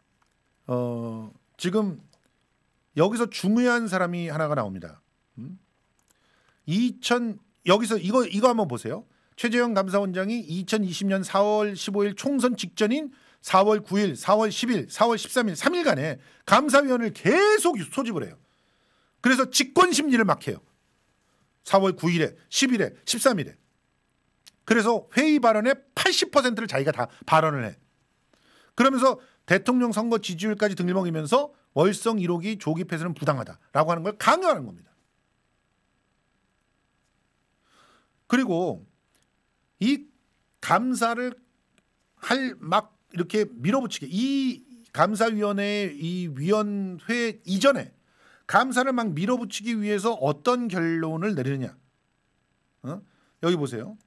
어, 지금 여기서 중요한 사람이 하나가 나옵니다. 음? 2000 여기서 이거 이거 한번 보세요. 최재형 감사원장이 2020년 4월 15일 총선 직전인 4월 9일, 4월 10일, 4월 13일 3일간에 감사위원을 계속 소집을 해요. 그래서 직권 심리를 막 해요. 4월 9일에, 10일에, 13일에. 그래서 회의 발언의 80%를 자기가 다 발언을 해. 그러면서 대통령 선거 지지율까지 등일먹이면서 월성 1호기 조기 폐쇄는 부당하다라고 하는 걸 강요하는 겁니다. 그리고 이 감사를 할 막 이렇게 밀어붙이게 이 감사위원회 이 위원회 이전에 감사를 막 밀어붙이기 위해서 어떤 결론을 내리느냐 어? 여기 보세요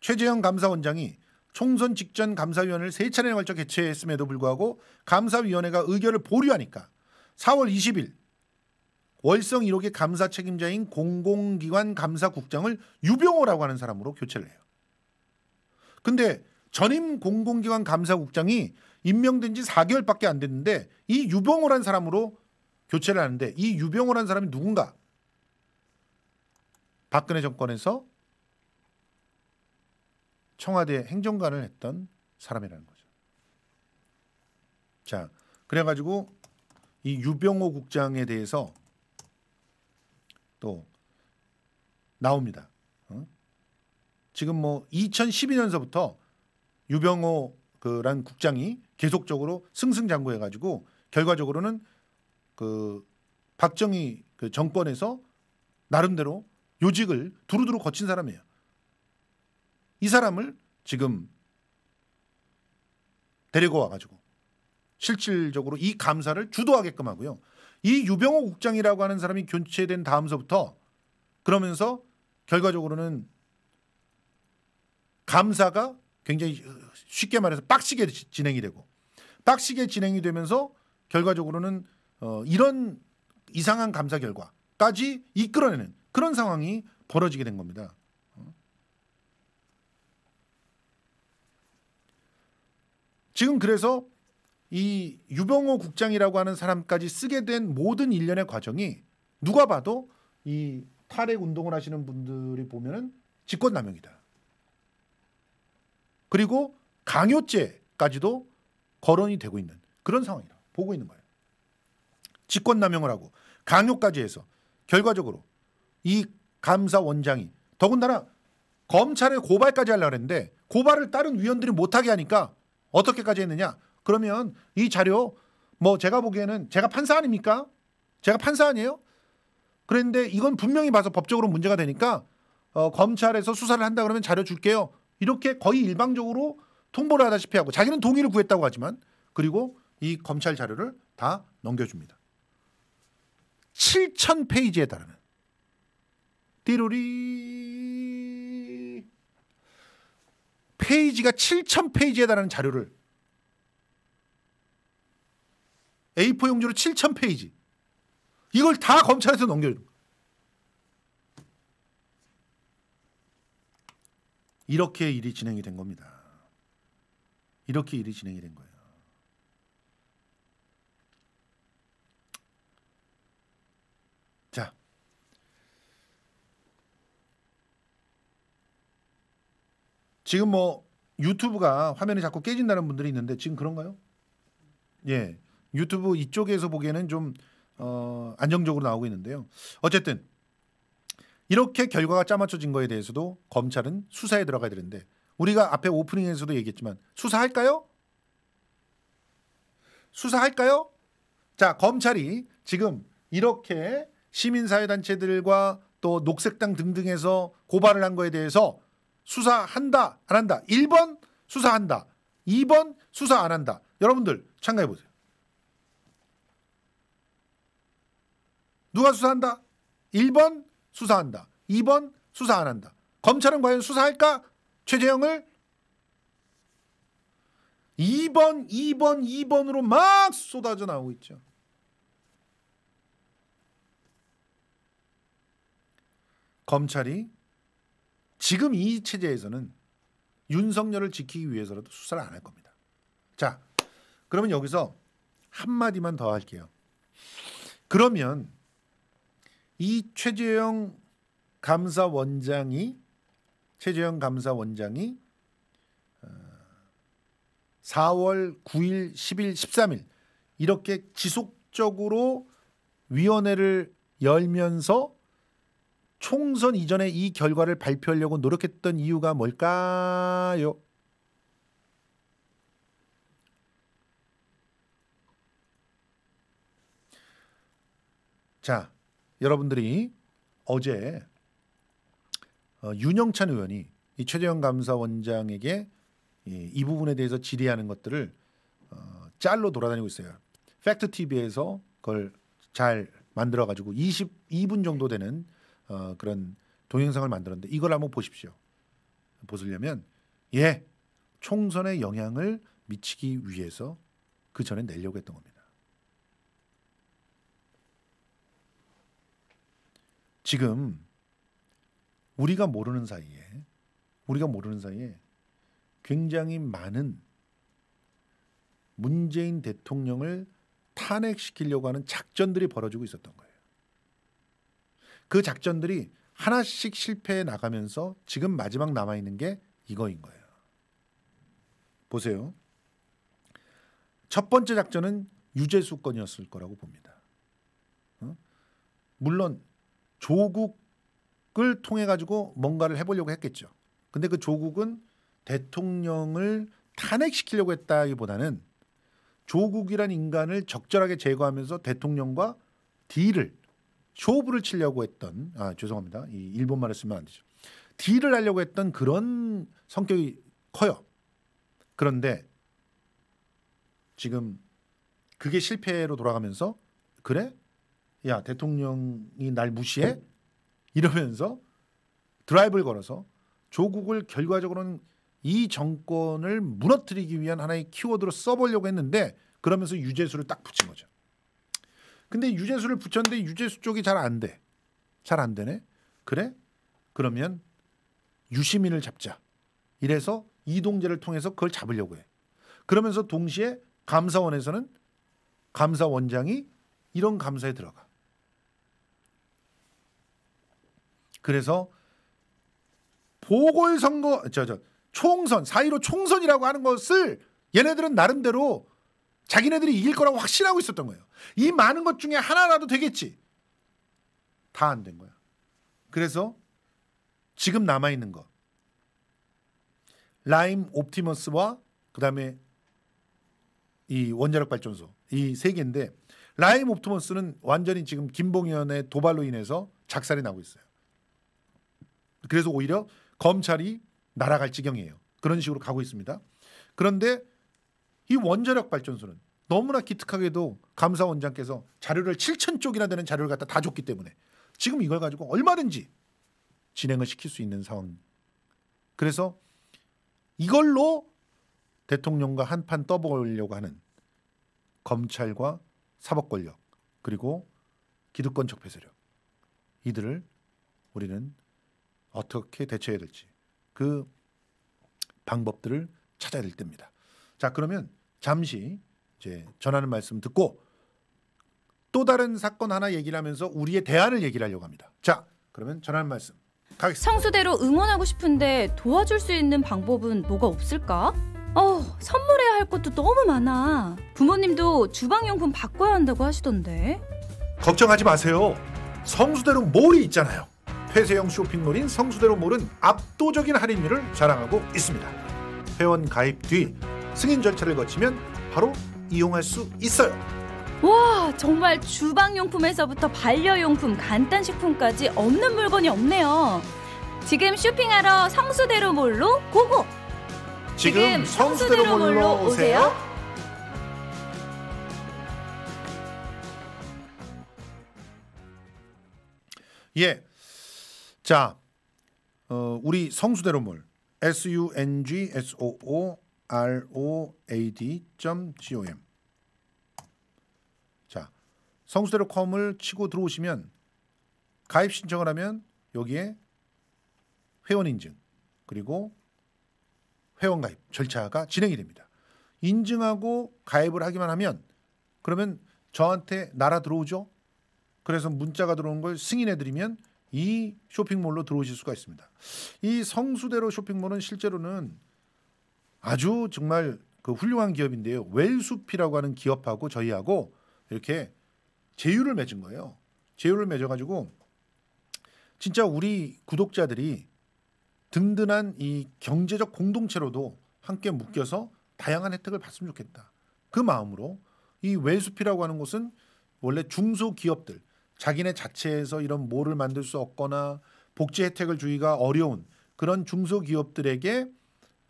최재형 감사원장이 총선 직전 감사위원회를 세 차례에 걸쳐 개최했음에도 불구하고 감사위원회가 의결을 보류하니까 4월 20일 월성 1호기 감사 책임자인 공공기관 감사국장을 유병호라고 하는 사람으로 교체를 해요. 근데 전임 공공기관 감사국장이 임명된 지 4개월밖에 안 됐는데 이 유병호란 사람으로 교체를 하는데 이 유병호란 사람이 누군가? 박근혜 정권에서 청와대 행정관을 했던 사람이라는 거죠. 자, 그래가지고 이 유병호 국장에 대해서 또 나옵니다. 어? 지금 뭐 2012년서부터 유병호 그란 국장이 계속적으로 승승장구해가지고 결과적으로는 그 박정희 그 정권에서 나름대로 요직을 두루두루 거친 사람이에요. 이 사람을 지금 데리고 와가지고 실질적으로 이 감사를 주도하게끔 하고요. 이 유병호 국장이라고 하는 사람이 교체된 다음서부터 그러면서 결과적으로는 감사가 굉장히 쉽게 말해서 빡시게 진행이 되고 빡시게 진행이 되면서 결과적으로는 어 이런 이상한 감사 결과까지 이끌어내는 그런 상황이 벌어지게 된 겁니다. 지금 그래서 이 유병호 국장이라고 하는 사람까지 쓰게 된 모든 일련의 과정이 누가 봐도 이 탈핵 운동을 하시는 분들이 보면은 직권남용이다. 그리고 강요죄까지도 거론이 되고 있는 그런 상황이다 보고 있는 거예요. 직권남용을 하고 강요까지 해서 결과적으로 이 감사 원장이 더군다나 검찰에 고발까지 하려고 했는데 고발을 다른 위원들이 못하게 하니까 어떻게까지 했느냐? 그러면 이 자료 뭐 제가 보기에는 제가 판사 아닙니까? 제가 판사 아니에요? 그런데 이건 분명히 봐서 법적으로 문제가 되니까 어, 검찰에서 수사를 한다 그러면 자료 줄게요. 이렇게 거의 일방적으로 통보를 하다시피 하고 자기는 동의를 구했다고 하지만 그리고 이 검찰 자료를 다 넘겨줍니다. 7천 페이지에 달하는 띠로리 페이지가 7,000페이지에 달하는 자료를 A4 용지로 7,000페이지 이걸 다 검찰에서 넘겨주는 거 이렇게 일이 진행이 된 겁니다. 이렇게 일이 진행이 된 거예요. 지금 뭐 유튜브가 화면이 자꾸 깨진다는 분들이 있는데 지금 그런가요? 예. 유튜브 이쪽에서 보기에는 좀 어, 안정적으로 나오고 있는데요. 어쨌든 이렇게 결과가 짜맞춰진 거에 대해서도 검찰은 수사에 들어가야 되는데 우리가 앞에 오프닝에서도 얘기했지만 수사할까요? 수사할까요? 자 검찰이 지금 이렇게 시민사회단체들과 또 녹색당 등등에서 고발을 한 거에 대해서 수사한다 안 한다. 1번 수사한다. 2번 수사 안 한다. 여러분들 참가해 보세요. 누가 수사한다? 1번 수사한다. 2번 수사 안 한다. 검찰은 과연 수사할까? 최재형을 2번, 2번, 2번으로 막 쏟아져 나오고 있죠. 검찰이 지금 이 체제에서는 윤석열을 지키기 위해서라도 수사를 안 할 겁니다. 자, 그러면 여기서 한 마디만 더 할게요. 그러면 이 최재형 감사원장이 최재형 감사원장이 4월 어, 9일, 10일, 13일 이렇게 지속적으로 위원회를 열면서 총선 이전에 이 결과를 발표하려고 노력했던 이유가 뭘까요? 자, 여러분들이 어제 어, 윤영찬 의원이 이 최재형 감사원장에게 이, 부분에 대해서 질의하는 것들을 어, 짤로 돌아다니고 있어요. 팩트 TV에서 그걸 잘 만들어 가지고 22분 정도 되는 어, 그런 동영상을 만들었는데 이걸 한번 보십시오. 보시려면 예 총선에 영향을 미치기 위해서 그 전에 내려고 했던 겁니다. 지금 우리가 모르는 사이에 우리가 모르는 사이에 굉장히 많은 문재인 대통령을 탄핵시키려고 하는 작전들이 벌어지고 있었던 거예요. 그 작전들이 하나씩 실패해 나가면서 지금 마지막 남아 있는 게 이거인 거예요. 보세요. 첫 번째 작전은 유재수 건이었을 거라고 봅니다. 어? 물론 조국을 통해 가지고 뭔가를 해보려고 했겠죠. 근데 그 조국은 대통령을 탄핵시키려고 했다기보다는 조국이란 인간을 적절하게 제거하면서 대통령과 딜을 쇼부를 치려고 했던 아 죄송합니다 이 일본말을 쓰면 안 되죠 딜을 하려고 했던 그런 성격이 커요 그런데 지금 그게 실패로 돌아가면서 그래 야 대통령이 날 무시해 이러면서 드라이브를 걸어서 조국을 결과적으로는 이 정권을 무너뜨리기 위한 하나의 키워드로 써보려고 했는데 그러면서 유재수를 딱 붙인 거죠. 근데 유재수를 붙였는데 유재수 쪽이 잘 안 돼. 잘 안 되네. 그래? 그러면 유시민을 잡자. 이래서 이동재를 통해서 그걸 잡으려고 해. 그러면서 동시에 감사원에서는 감사원장이 이런 감사에 들어가. 그래서 보궐선거 저 저 총선 사이로 총선이라고 하는 것을 얘네들은 나름대로 자기네들이 이길 거라고 확신하고 있었던 거예요. 이 많은 것 중에 하나라도 되겠지. 다 안 된 거야. 그래서 지금 남아 있는 거 라임 옵티머스와 그다음에 이 원자력 발전소 이 세 개인데 라임 옵티머스는 완전히 지금 김봉현의 도발로 인해서 작살이 나고 있어요. 그래서 오히려 검찰이 날아갈 지경이에요. 그런 식으로 가고 있습니다. 그런데 이 원자력 발전소는 너무나 기특하게도 감사원장께서 자료를 7천 쪽이나 되는 자료를 갖다 다 줬기 때문에 지금 이걸 가지고 얼마든지 진행을 시킬 수 있는 상황. 그래서 이걸로 대통령과 한판 떠보려고 하는 검찰과 사법 권력 그리고 기득권 적폐 세력 이들을 우리는 어떻게 대처해야 될지 그 방법들을 찾아야 될 때입니다. 자 그러면 잠시 이제 전하는 말씀 듣고 또 다른 사건 하나 얘기를 하면서 우리의 대안을 얘기를 하려고 합니다. 자, 그러면 전하는 말씀. 가겠습니다. 상수대로 응원하고 싶은데 도와줄 수 있는 방법은 뭐가 없을까? 어, 선물해야 할 것도 너무 많아. 부모님도 주방용품 바꿔야 한다고 하시던데. 걱정하지 마세요. 성수대로 몰이 있잖아요. 폐쇄형 쇼핑몰인 성수대로 몰은 압도적인 할인율을 자랑하고 있습니다. 회원 가입 뒤 승인 절차를 거치면 바로 이용할 수 있어요. 와, 정말 주방용품에서부터 반려용품, 간단식품까지 없는 물건이 없네요. 지금 쇼핑하러 성수대로 몰로 고고! 지금, 성수대로, 몰로, 오세요. 예. 자, 어, 우리 성수대로몰 S U N G S O O road.com 자, 성수대로 컴을 치고 들어오시면 가입 신청을 하면 여기에 회원 인증 그리고 회원 가입 절차가 진행이 됩니다. 인증하고 가입을 하기만 하면 그러면 저한테 날아 들어오죠. 그래서 문자가 들어온 걸 승인해 드리면 이 쇼핑몰로 들어오실 수가 있습니다. 이 성수대로 쇼핑몰은 실제로는 아주 정말 그 훌륭한 기업인데요. 웰수피라고 하는 기업하고 저희하고 이렇게 제휴를 맺은 거예요. 제휴를 맺어가지고 진짜 우리 구독자들이 든든한 이 경제적 공동체로도 함께 묶여서 다양한 혜택을 받으면 좋겠다. 그 마음으로 이 웰수피라고 하는 곳은 원래 중소기업들 자기네 자체에서 이런 모를 만들 수 없거나 복지 혜택을 주기가 어려운 그런 중소기업들에게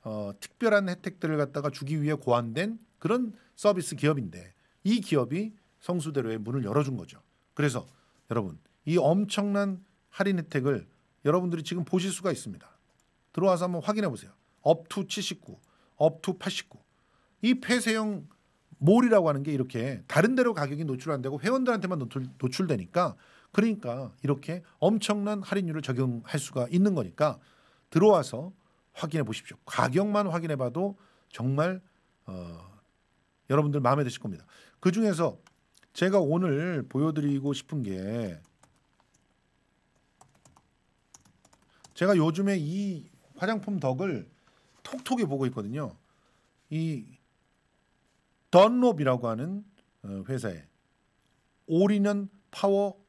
어, 특별한 혜택들을 갖다가 주기 위해 고안된 그런 서비스 기업인데 이 기업이 성수대로의 문을 열어준 거죠. 그래서 여러분 이 엄청난 할인 혜택을 여러분들이 지금 보실 수가 있습니다. 들어와서 한번 확인해 보세요. 업투 79, 업투 89. 이 폐쇄형 몰이라고 하는 게 이렇게 다른 데로 가격이 노출 안 되고 회원들한테만 노출, 노출되니까 그러니까 이렇게 엄청난 할인율을 적용할 수가 있는 거니까 들어와서 확인해 보십시오. 가격만 확인해 봐도 정말 어, 여러분들 마음에 드실 겁니다. 그 중에서 제가 오늘 보여드리고 싶은 게 제가 요즘에 이 화장품 덕을 톡톡이 보고 있거든요. 이 던롭이라고 하는 어, 회사의 올인원 파워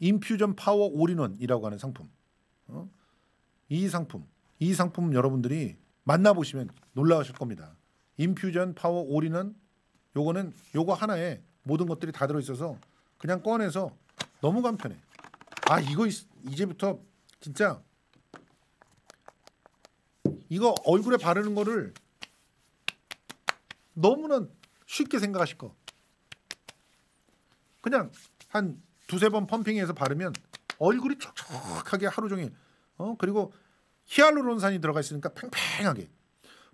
인퓨전 파워 올인원이라고 하는 상품 어? 이 상품 이 상품 여러분들이 만나보시면 놀라우실 겁니다. 인퓨전 파워 오리는 요거는 요거 하나에 모든 것들이 다 들어있어서 그냥 꺼내서 너무 간편해. 아 이거 있, 이제부터 진짜 이거 얼굴에 바르는 거를 너무나 쉽게 생각하실 거. 그냥 한 두세 번 펌핑해서 바르면 얼굴이 촉촉하게 하루 종일 어 그리고 히알루론산이 들어가 있으니까 팽팽하게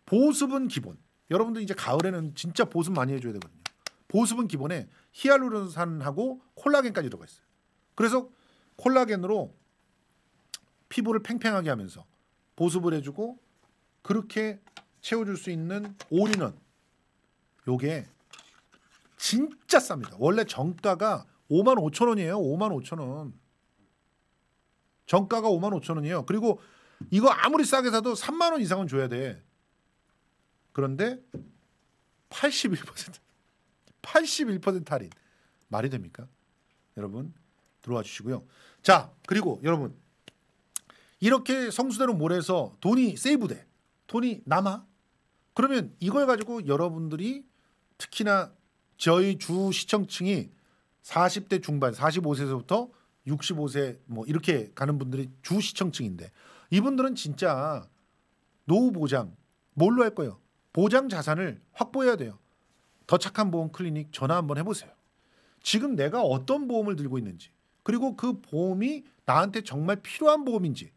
보습은 기본 여러분들 이제 가을에는 진짜 보습 많이 해줘야 되거든요 보습은 기본에 히알루론산하고 콜라겐까지 들어가 있어요 그래서 콜라겐으로 피부를 팽팽하게 하면서 보습을 해주고 그렇게 채워줄 수 있는 올인원 요게 진짜 쌉니다 원래 정가가 5만 5천원이에요 5만 5천원 정가가 5만 5천원이에요 그리고 이거 아무리 싸게 사도 3만 원 이상은 줘야 돼. 그런데 81% 81% 할인 말이 됩니까? 여러분 들어와 주시고요. 자 그리고 여러분 이렇게 성수대로 몰해서 돈이 세이브돼 돈이 남아 그러면 이걸 가지고 여러분들이 특히나 저희 주 시청층이 40대 중반 45세에서부터 65세 뭐 이렇게 가는 분들이 주 시청층인데 이분들은 진짜 노후 보장 뭘로 할 거예요? 보장 자산을 확보해야 돼요. 더 착한 보험 클리닉 전화 한번 해보세요. 지금 내가 어떤 보험을 들고 있는지 그리고 그 보험이 나한테 정말 필요한 보험인지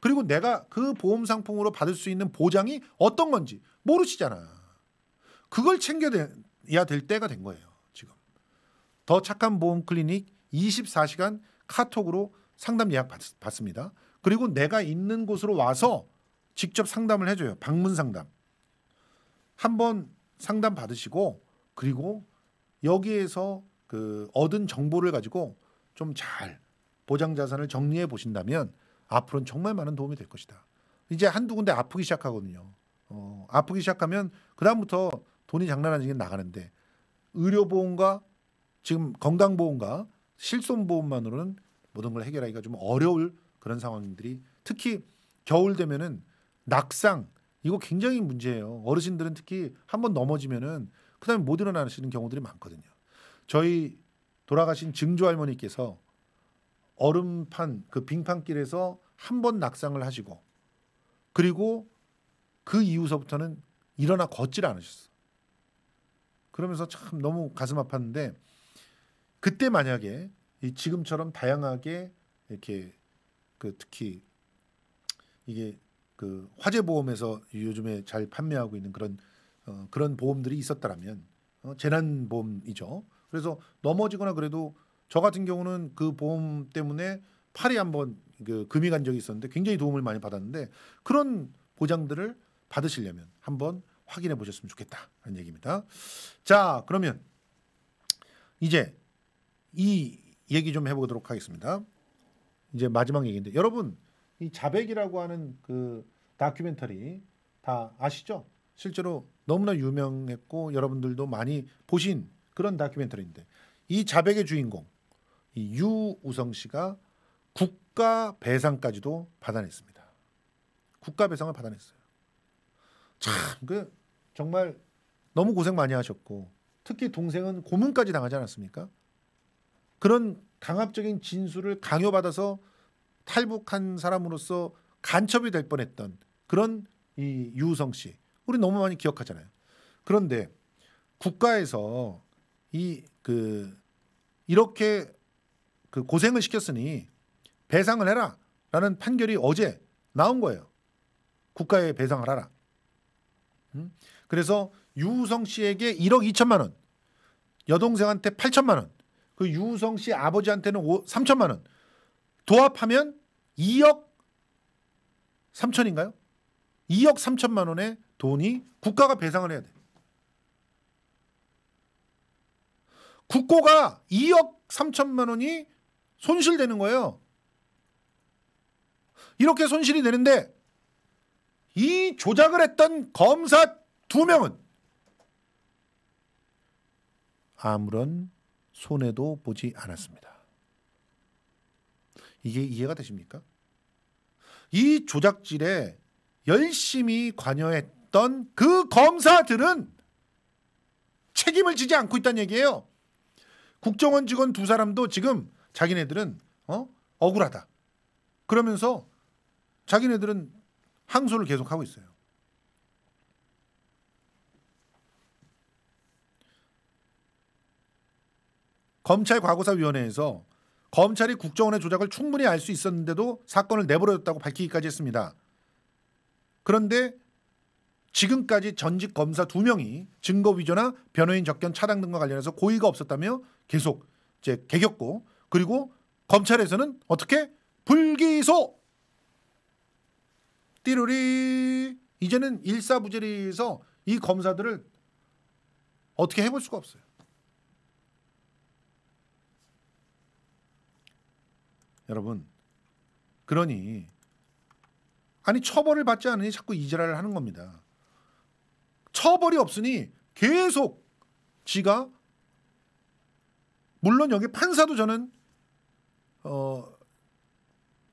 그리고 내가 그 보험 상품으로 받을 수 있는 보장이 어떤 건지 모르시잖아. 그걸 챙겨야 될 때가 된 거예요. 지금 더 착한 보험 클리닉 24시간 카톡으로 상담 예약 받, 받습니다. 그리고 내가 있는 곳으로 와서 직접 상담을 해줘요. 방문 상담. 한 번 상담 받으시고 그리고 여기에서 그 얻은 정보를 가지고 좀 잘 보장 자산을 정리해 보신다면 앞으로는 정말 많은 도움이 될 것이다. 이제 한두 군데 아프기 시작하거든요. 어, 아프기 시작하면 그다음부터 돈이 장난 아니게 나가는데 의료보험과 지금 건강보험과 실손보험만으로는 모든 걸 해결하기가 좀 어려울 그런 상황들이 특히 겨울 되면은 낙상 이거 굉장히 문제예요. 어르신들은 특히 한 번 넘어지면은 그다음에 못 일어나시는 경우들이 많거든요. 저희 돌아가신 증조 할머니께서 얼음판 그 빙판길에서 한 번 낙상을 하시고 그리고 그 이후서부터는 일어나 걷질 않으셨어. 그러면서 참 너무 가슴 아팠는데 그때 만약에 지금처럼 다양하게 이렇게 그 특히 이게 그 화재 보험에서 요즘에 잘 판매하고 있는 그런 어, 그런 보험들이 있었다라면 어, 재난 보험이죠. 그래서 넘어지거나 그래도 저 같은 경우는 그 보험 때문에 팔이 한번 그 금이 간 적이 있었는데 굉장히 도움을 많이 받았는데 그런 보장들을 받으시려면 한번 확인해 보셨으면 좋겠다 하는 얘기입니다. 자 그러면 이제 이 얘기 좀 해보도록 하겠습니다. 이제 마지막 얘기인데 여러분 이 자백이라고 하는 그 다큐멘터리 다 아시죠? 실제로 너무나 유명했고 여러분들도 많이 보신 그런 다큐멘터리인데 이 자백의 주인공 이 유우성 씨가 국가 배상까지도 받아냈습니다. 국가 배상을 받아냈어요. 참그 정말 너무 고생 많이 하셨고 특히 동생은 고문까지 당하지 않았습니까? 그런 강압적인 진술을 강요받아서 탈북한 사람으로서 간첩이 될 뻔했던 그런 이 유우성 씨 우리 너무 많이 기억하잖아요. 그런데 국가에서 이 그 이렇게 그 고생을 시켰으니 배상을 해라라는 판결이 어제 나온 거예요. 국가에 배상을 하라. 음? 그래서 유우성 씨에게 1억 2천만 원, 여동생한테 8천만 원, 그 유우성 씨 아버지한테는 5, 3천만 원. 도합하면 2억 3천인가요? 2억 3천만 원의 돈이 국가가 배상을 해야 돼. 국고가 2억 3천만 원이 손실되는 거예요. 이렇게 손실이 되는데 이 조작을 했던 검사 두 명은 아무런 손해도 보지 않았습니다. 이게 이해가 되십니까? 이 조작질에 열심히 관여했던 그 검사들은 책임을 지지 않고 있다는 얘기예요. 국정원 직원 두 사람도 지금 자기네들은 어? 억울하다. 그러면서 자기네들은 항소를 계속하고 있어요. 검찰 과거사위원회에서 검찰이 국정원의 조작을 충분히 알 수 있었는데도 사건을 내버려뒀다고 밝히기까지 했습니다. 그런데 지금까지 전직 검사 두 명이 증거 위조나 변호인 접견 차단 등과 관련해서 고의가 없었다며 계속 이제 개겼고 그리고 검찰에서는 어떻게 불기소 띠로리 이제는 일사부재리에서 이 검사들을 어떻게 해볼 수가 없어요. 여러분. 그러니 아니 처벌을 받지 않으니 자꾸 이지랄를 하는 겁니다. 처벌이 없으니 계속 지가 물론 여기 판사도 저는 어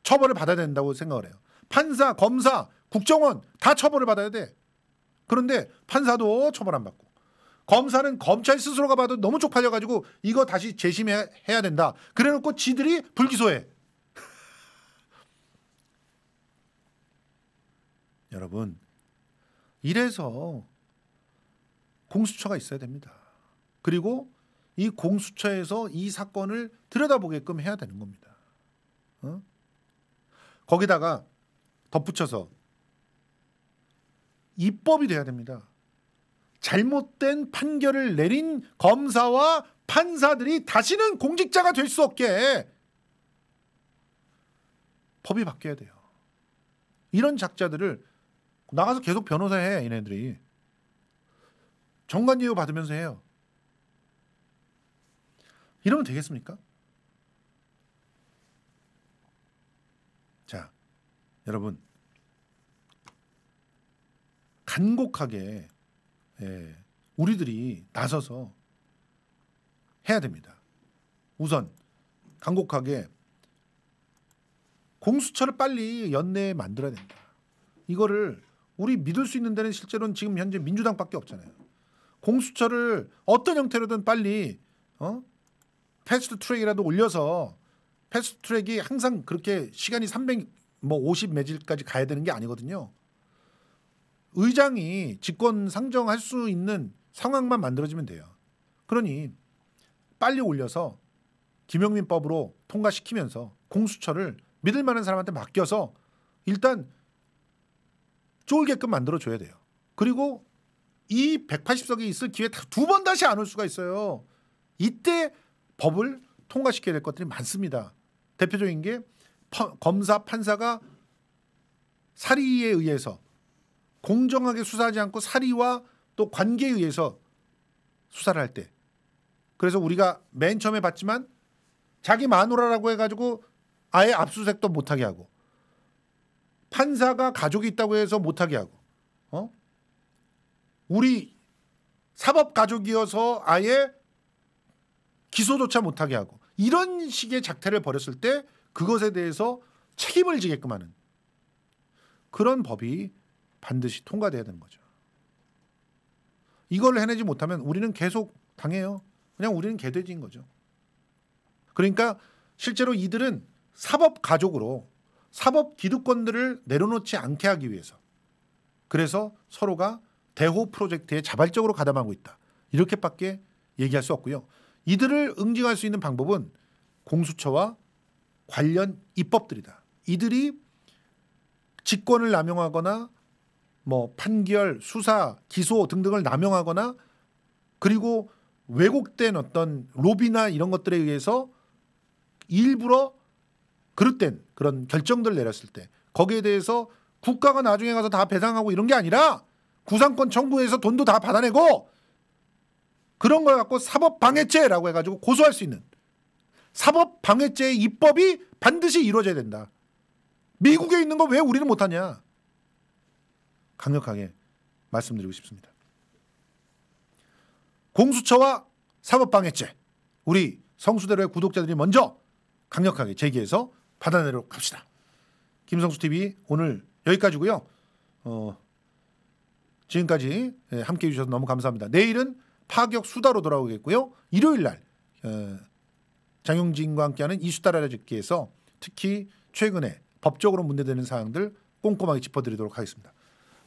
처벌을 받아야 된다고 생각을 해요. 판사, 검사, 국정원 다 처벌을 받아야 돼. 그런데 판사도 처벌 안 받고 검사는 검찰 스스로가 봐도 너무 쪽팔려 가지고 이거 다시 재심해야 된다. 그래 놓고 지들이 불기소해. 여러분 이래서 공수처가 있어야 됩니다. 그리고 이 공수처에서 이 사건을 들여다보게끔 해야 되는 겁니다. 어? 거기다가 덧붙여서 입법이 돼야 됩니다. 잘못된 판결을 내린 검사와 판사들이 다시는 공직자가 될 수 없게 법이 바뀌어야 돼요. 이런 작자들을 나가서 계속 변호사 해 얘네들이 정관 제휴 받으면서 해요. 이러면 되겠습니까? 자, 여러분 간곡하게 예, 우리들이 나서서 해야 됩니다. 우선 간곡하게 공수처를 빨리 연내에 만들어야 된다. 이거를 우리 믿을 수 있는 데는 실제로는 지금 현재 민주당밖에 없잖아요. 공수처를 어떤 형태로든 빨리 어? 패스트 트랙이라도 올려서 패스트 트랙이 항상 그렇게 시간이 350 0 0뭐 매질까지 가야 되는 게 아니거든요. 의장이 직권 상정할 수 있는 상황만 만들어지면 돼요. 그러니 빨리 올려서 김영민법으로 통과시키면서 공수처를 믿을 만한 사람한테 맡겨서 일단 쫄게끔 만들어줘야 돼요. 그리고 이1 8 0석이 있을 기회 두 번 다시 안 올 수가 있어요. 이때 법을 통과시켜야 될 것들이 많습니다. 대표적인 게 파, 검사 판사가 사리에 의해서 공정하게 수사하지 않고 사리와 또 관계에 의해서 수사를 할때 그래서 우리가 맨 처음에 봤지만 자기 마누라라고 해가지고 아예 압수수색도 못하게 하고 판사가 가족이 있다고 해서 못하게 하고 어? 우리 사법 가족이어서 아예 기소조차 못하게 하고 이런 식의 작태를 벌였을 때 그것에 대해서 책임을 지게끔 하는 그런 법이 반드시 통과되어야 되는 거죠. 이걸 해내지 못하면 우리는 계속 당해요. 그냥 우리는 개돼지인 거죠. 그러니까 실제로 이들은 사법 가족으로 사법 기득권들을 내려놓지 않게 하기 위해서 그래서 서로가 대호 프로젝트에 자발적으로 가담하고 있다. 이렇게밖에 얘기할 수 없고요. 이들을 응징할 수 있는 방법은 공수처와 관련 입법들이다. 이들이 직권을 남용하거나 뭐 판결, 수사, 기소 등등을 남용하거나 그리고 왜곡된 어떤 로비나 이런 것들에 의해서 일부러 그릇된 그런 결정들을 내렸을 때 거기에 대해서 국가가 나중에 가서 다 배상하고 이런 게 아니라 구상권 청구해서 돈도 다 받아내고 그런 걸 갖고 사법방해죄라고 해가지고 고소할 수 있는 사법방해죄의 입법이 반드시 이루어져야 된다. 미국에 있는 거 왜 우리는 못하냐? 강력하게 말씀드리고 싶습니다. 공수처와 사법방해죄 우리 성수대로의 구독자들이 먼저 강력하게 제기해서 받아내려 갑시다. 김성수 TV 오늘 여기까지고요. 어, 지금까지 예, 함께해 주셔서 너무 감사합니다. 내일은 파격 수다로 돌아오겠고요. 일요일 날 어, 장용진과 함께하는 이수다라 듣기에서 특히 최근에 법적으로 문제되는 사항들 꼼꼼하게 짚어드리도록 하겠습니다.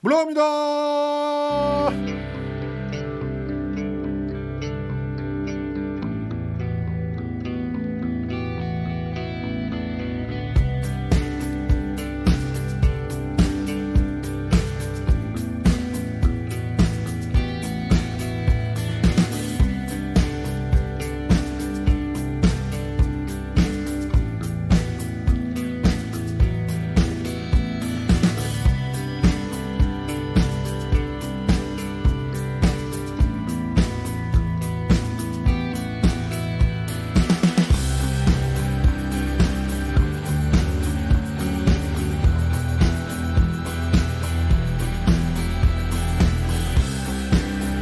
물러갑니다.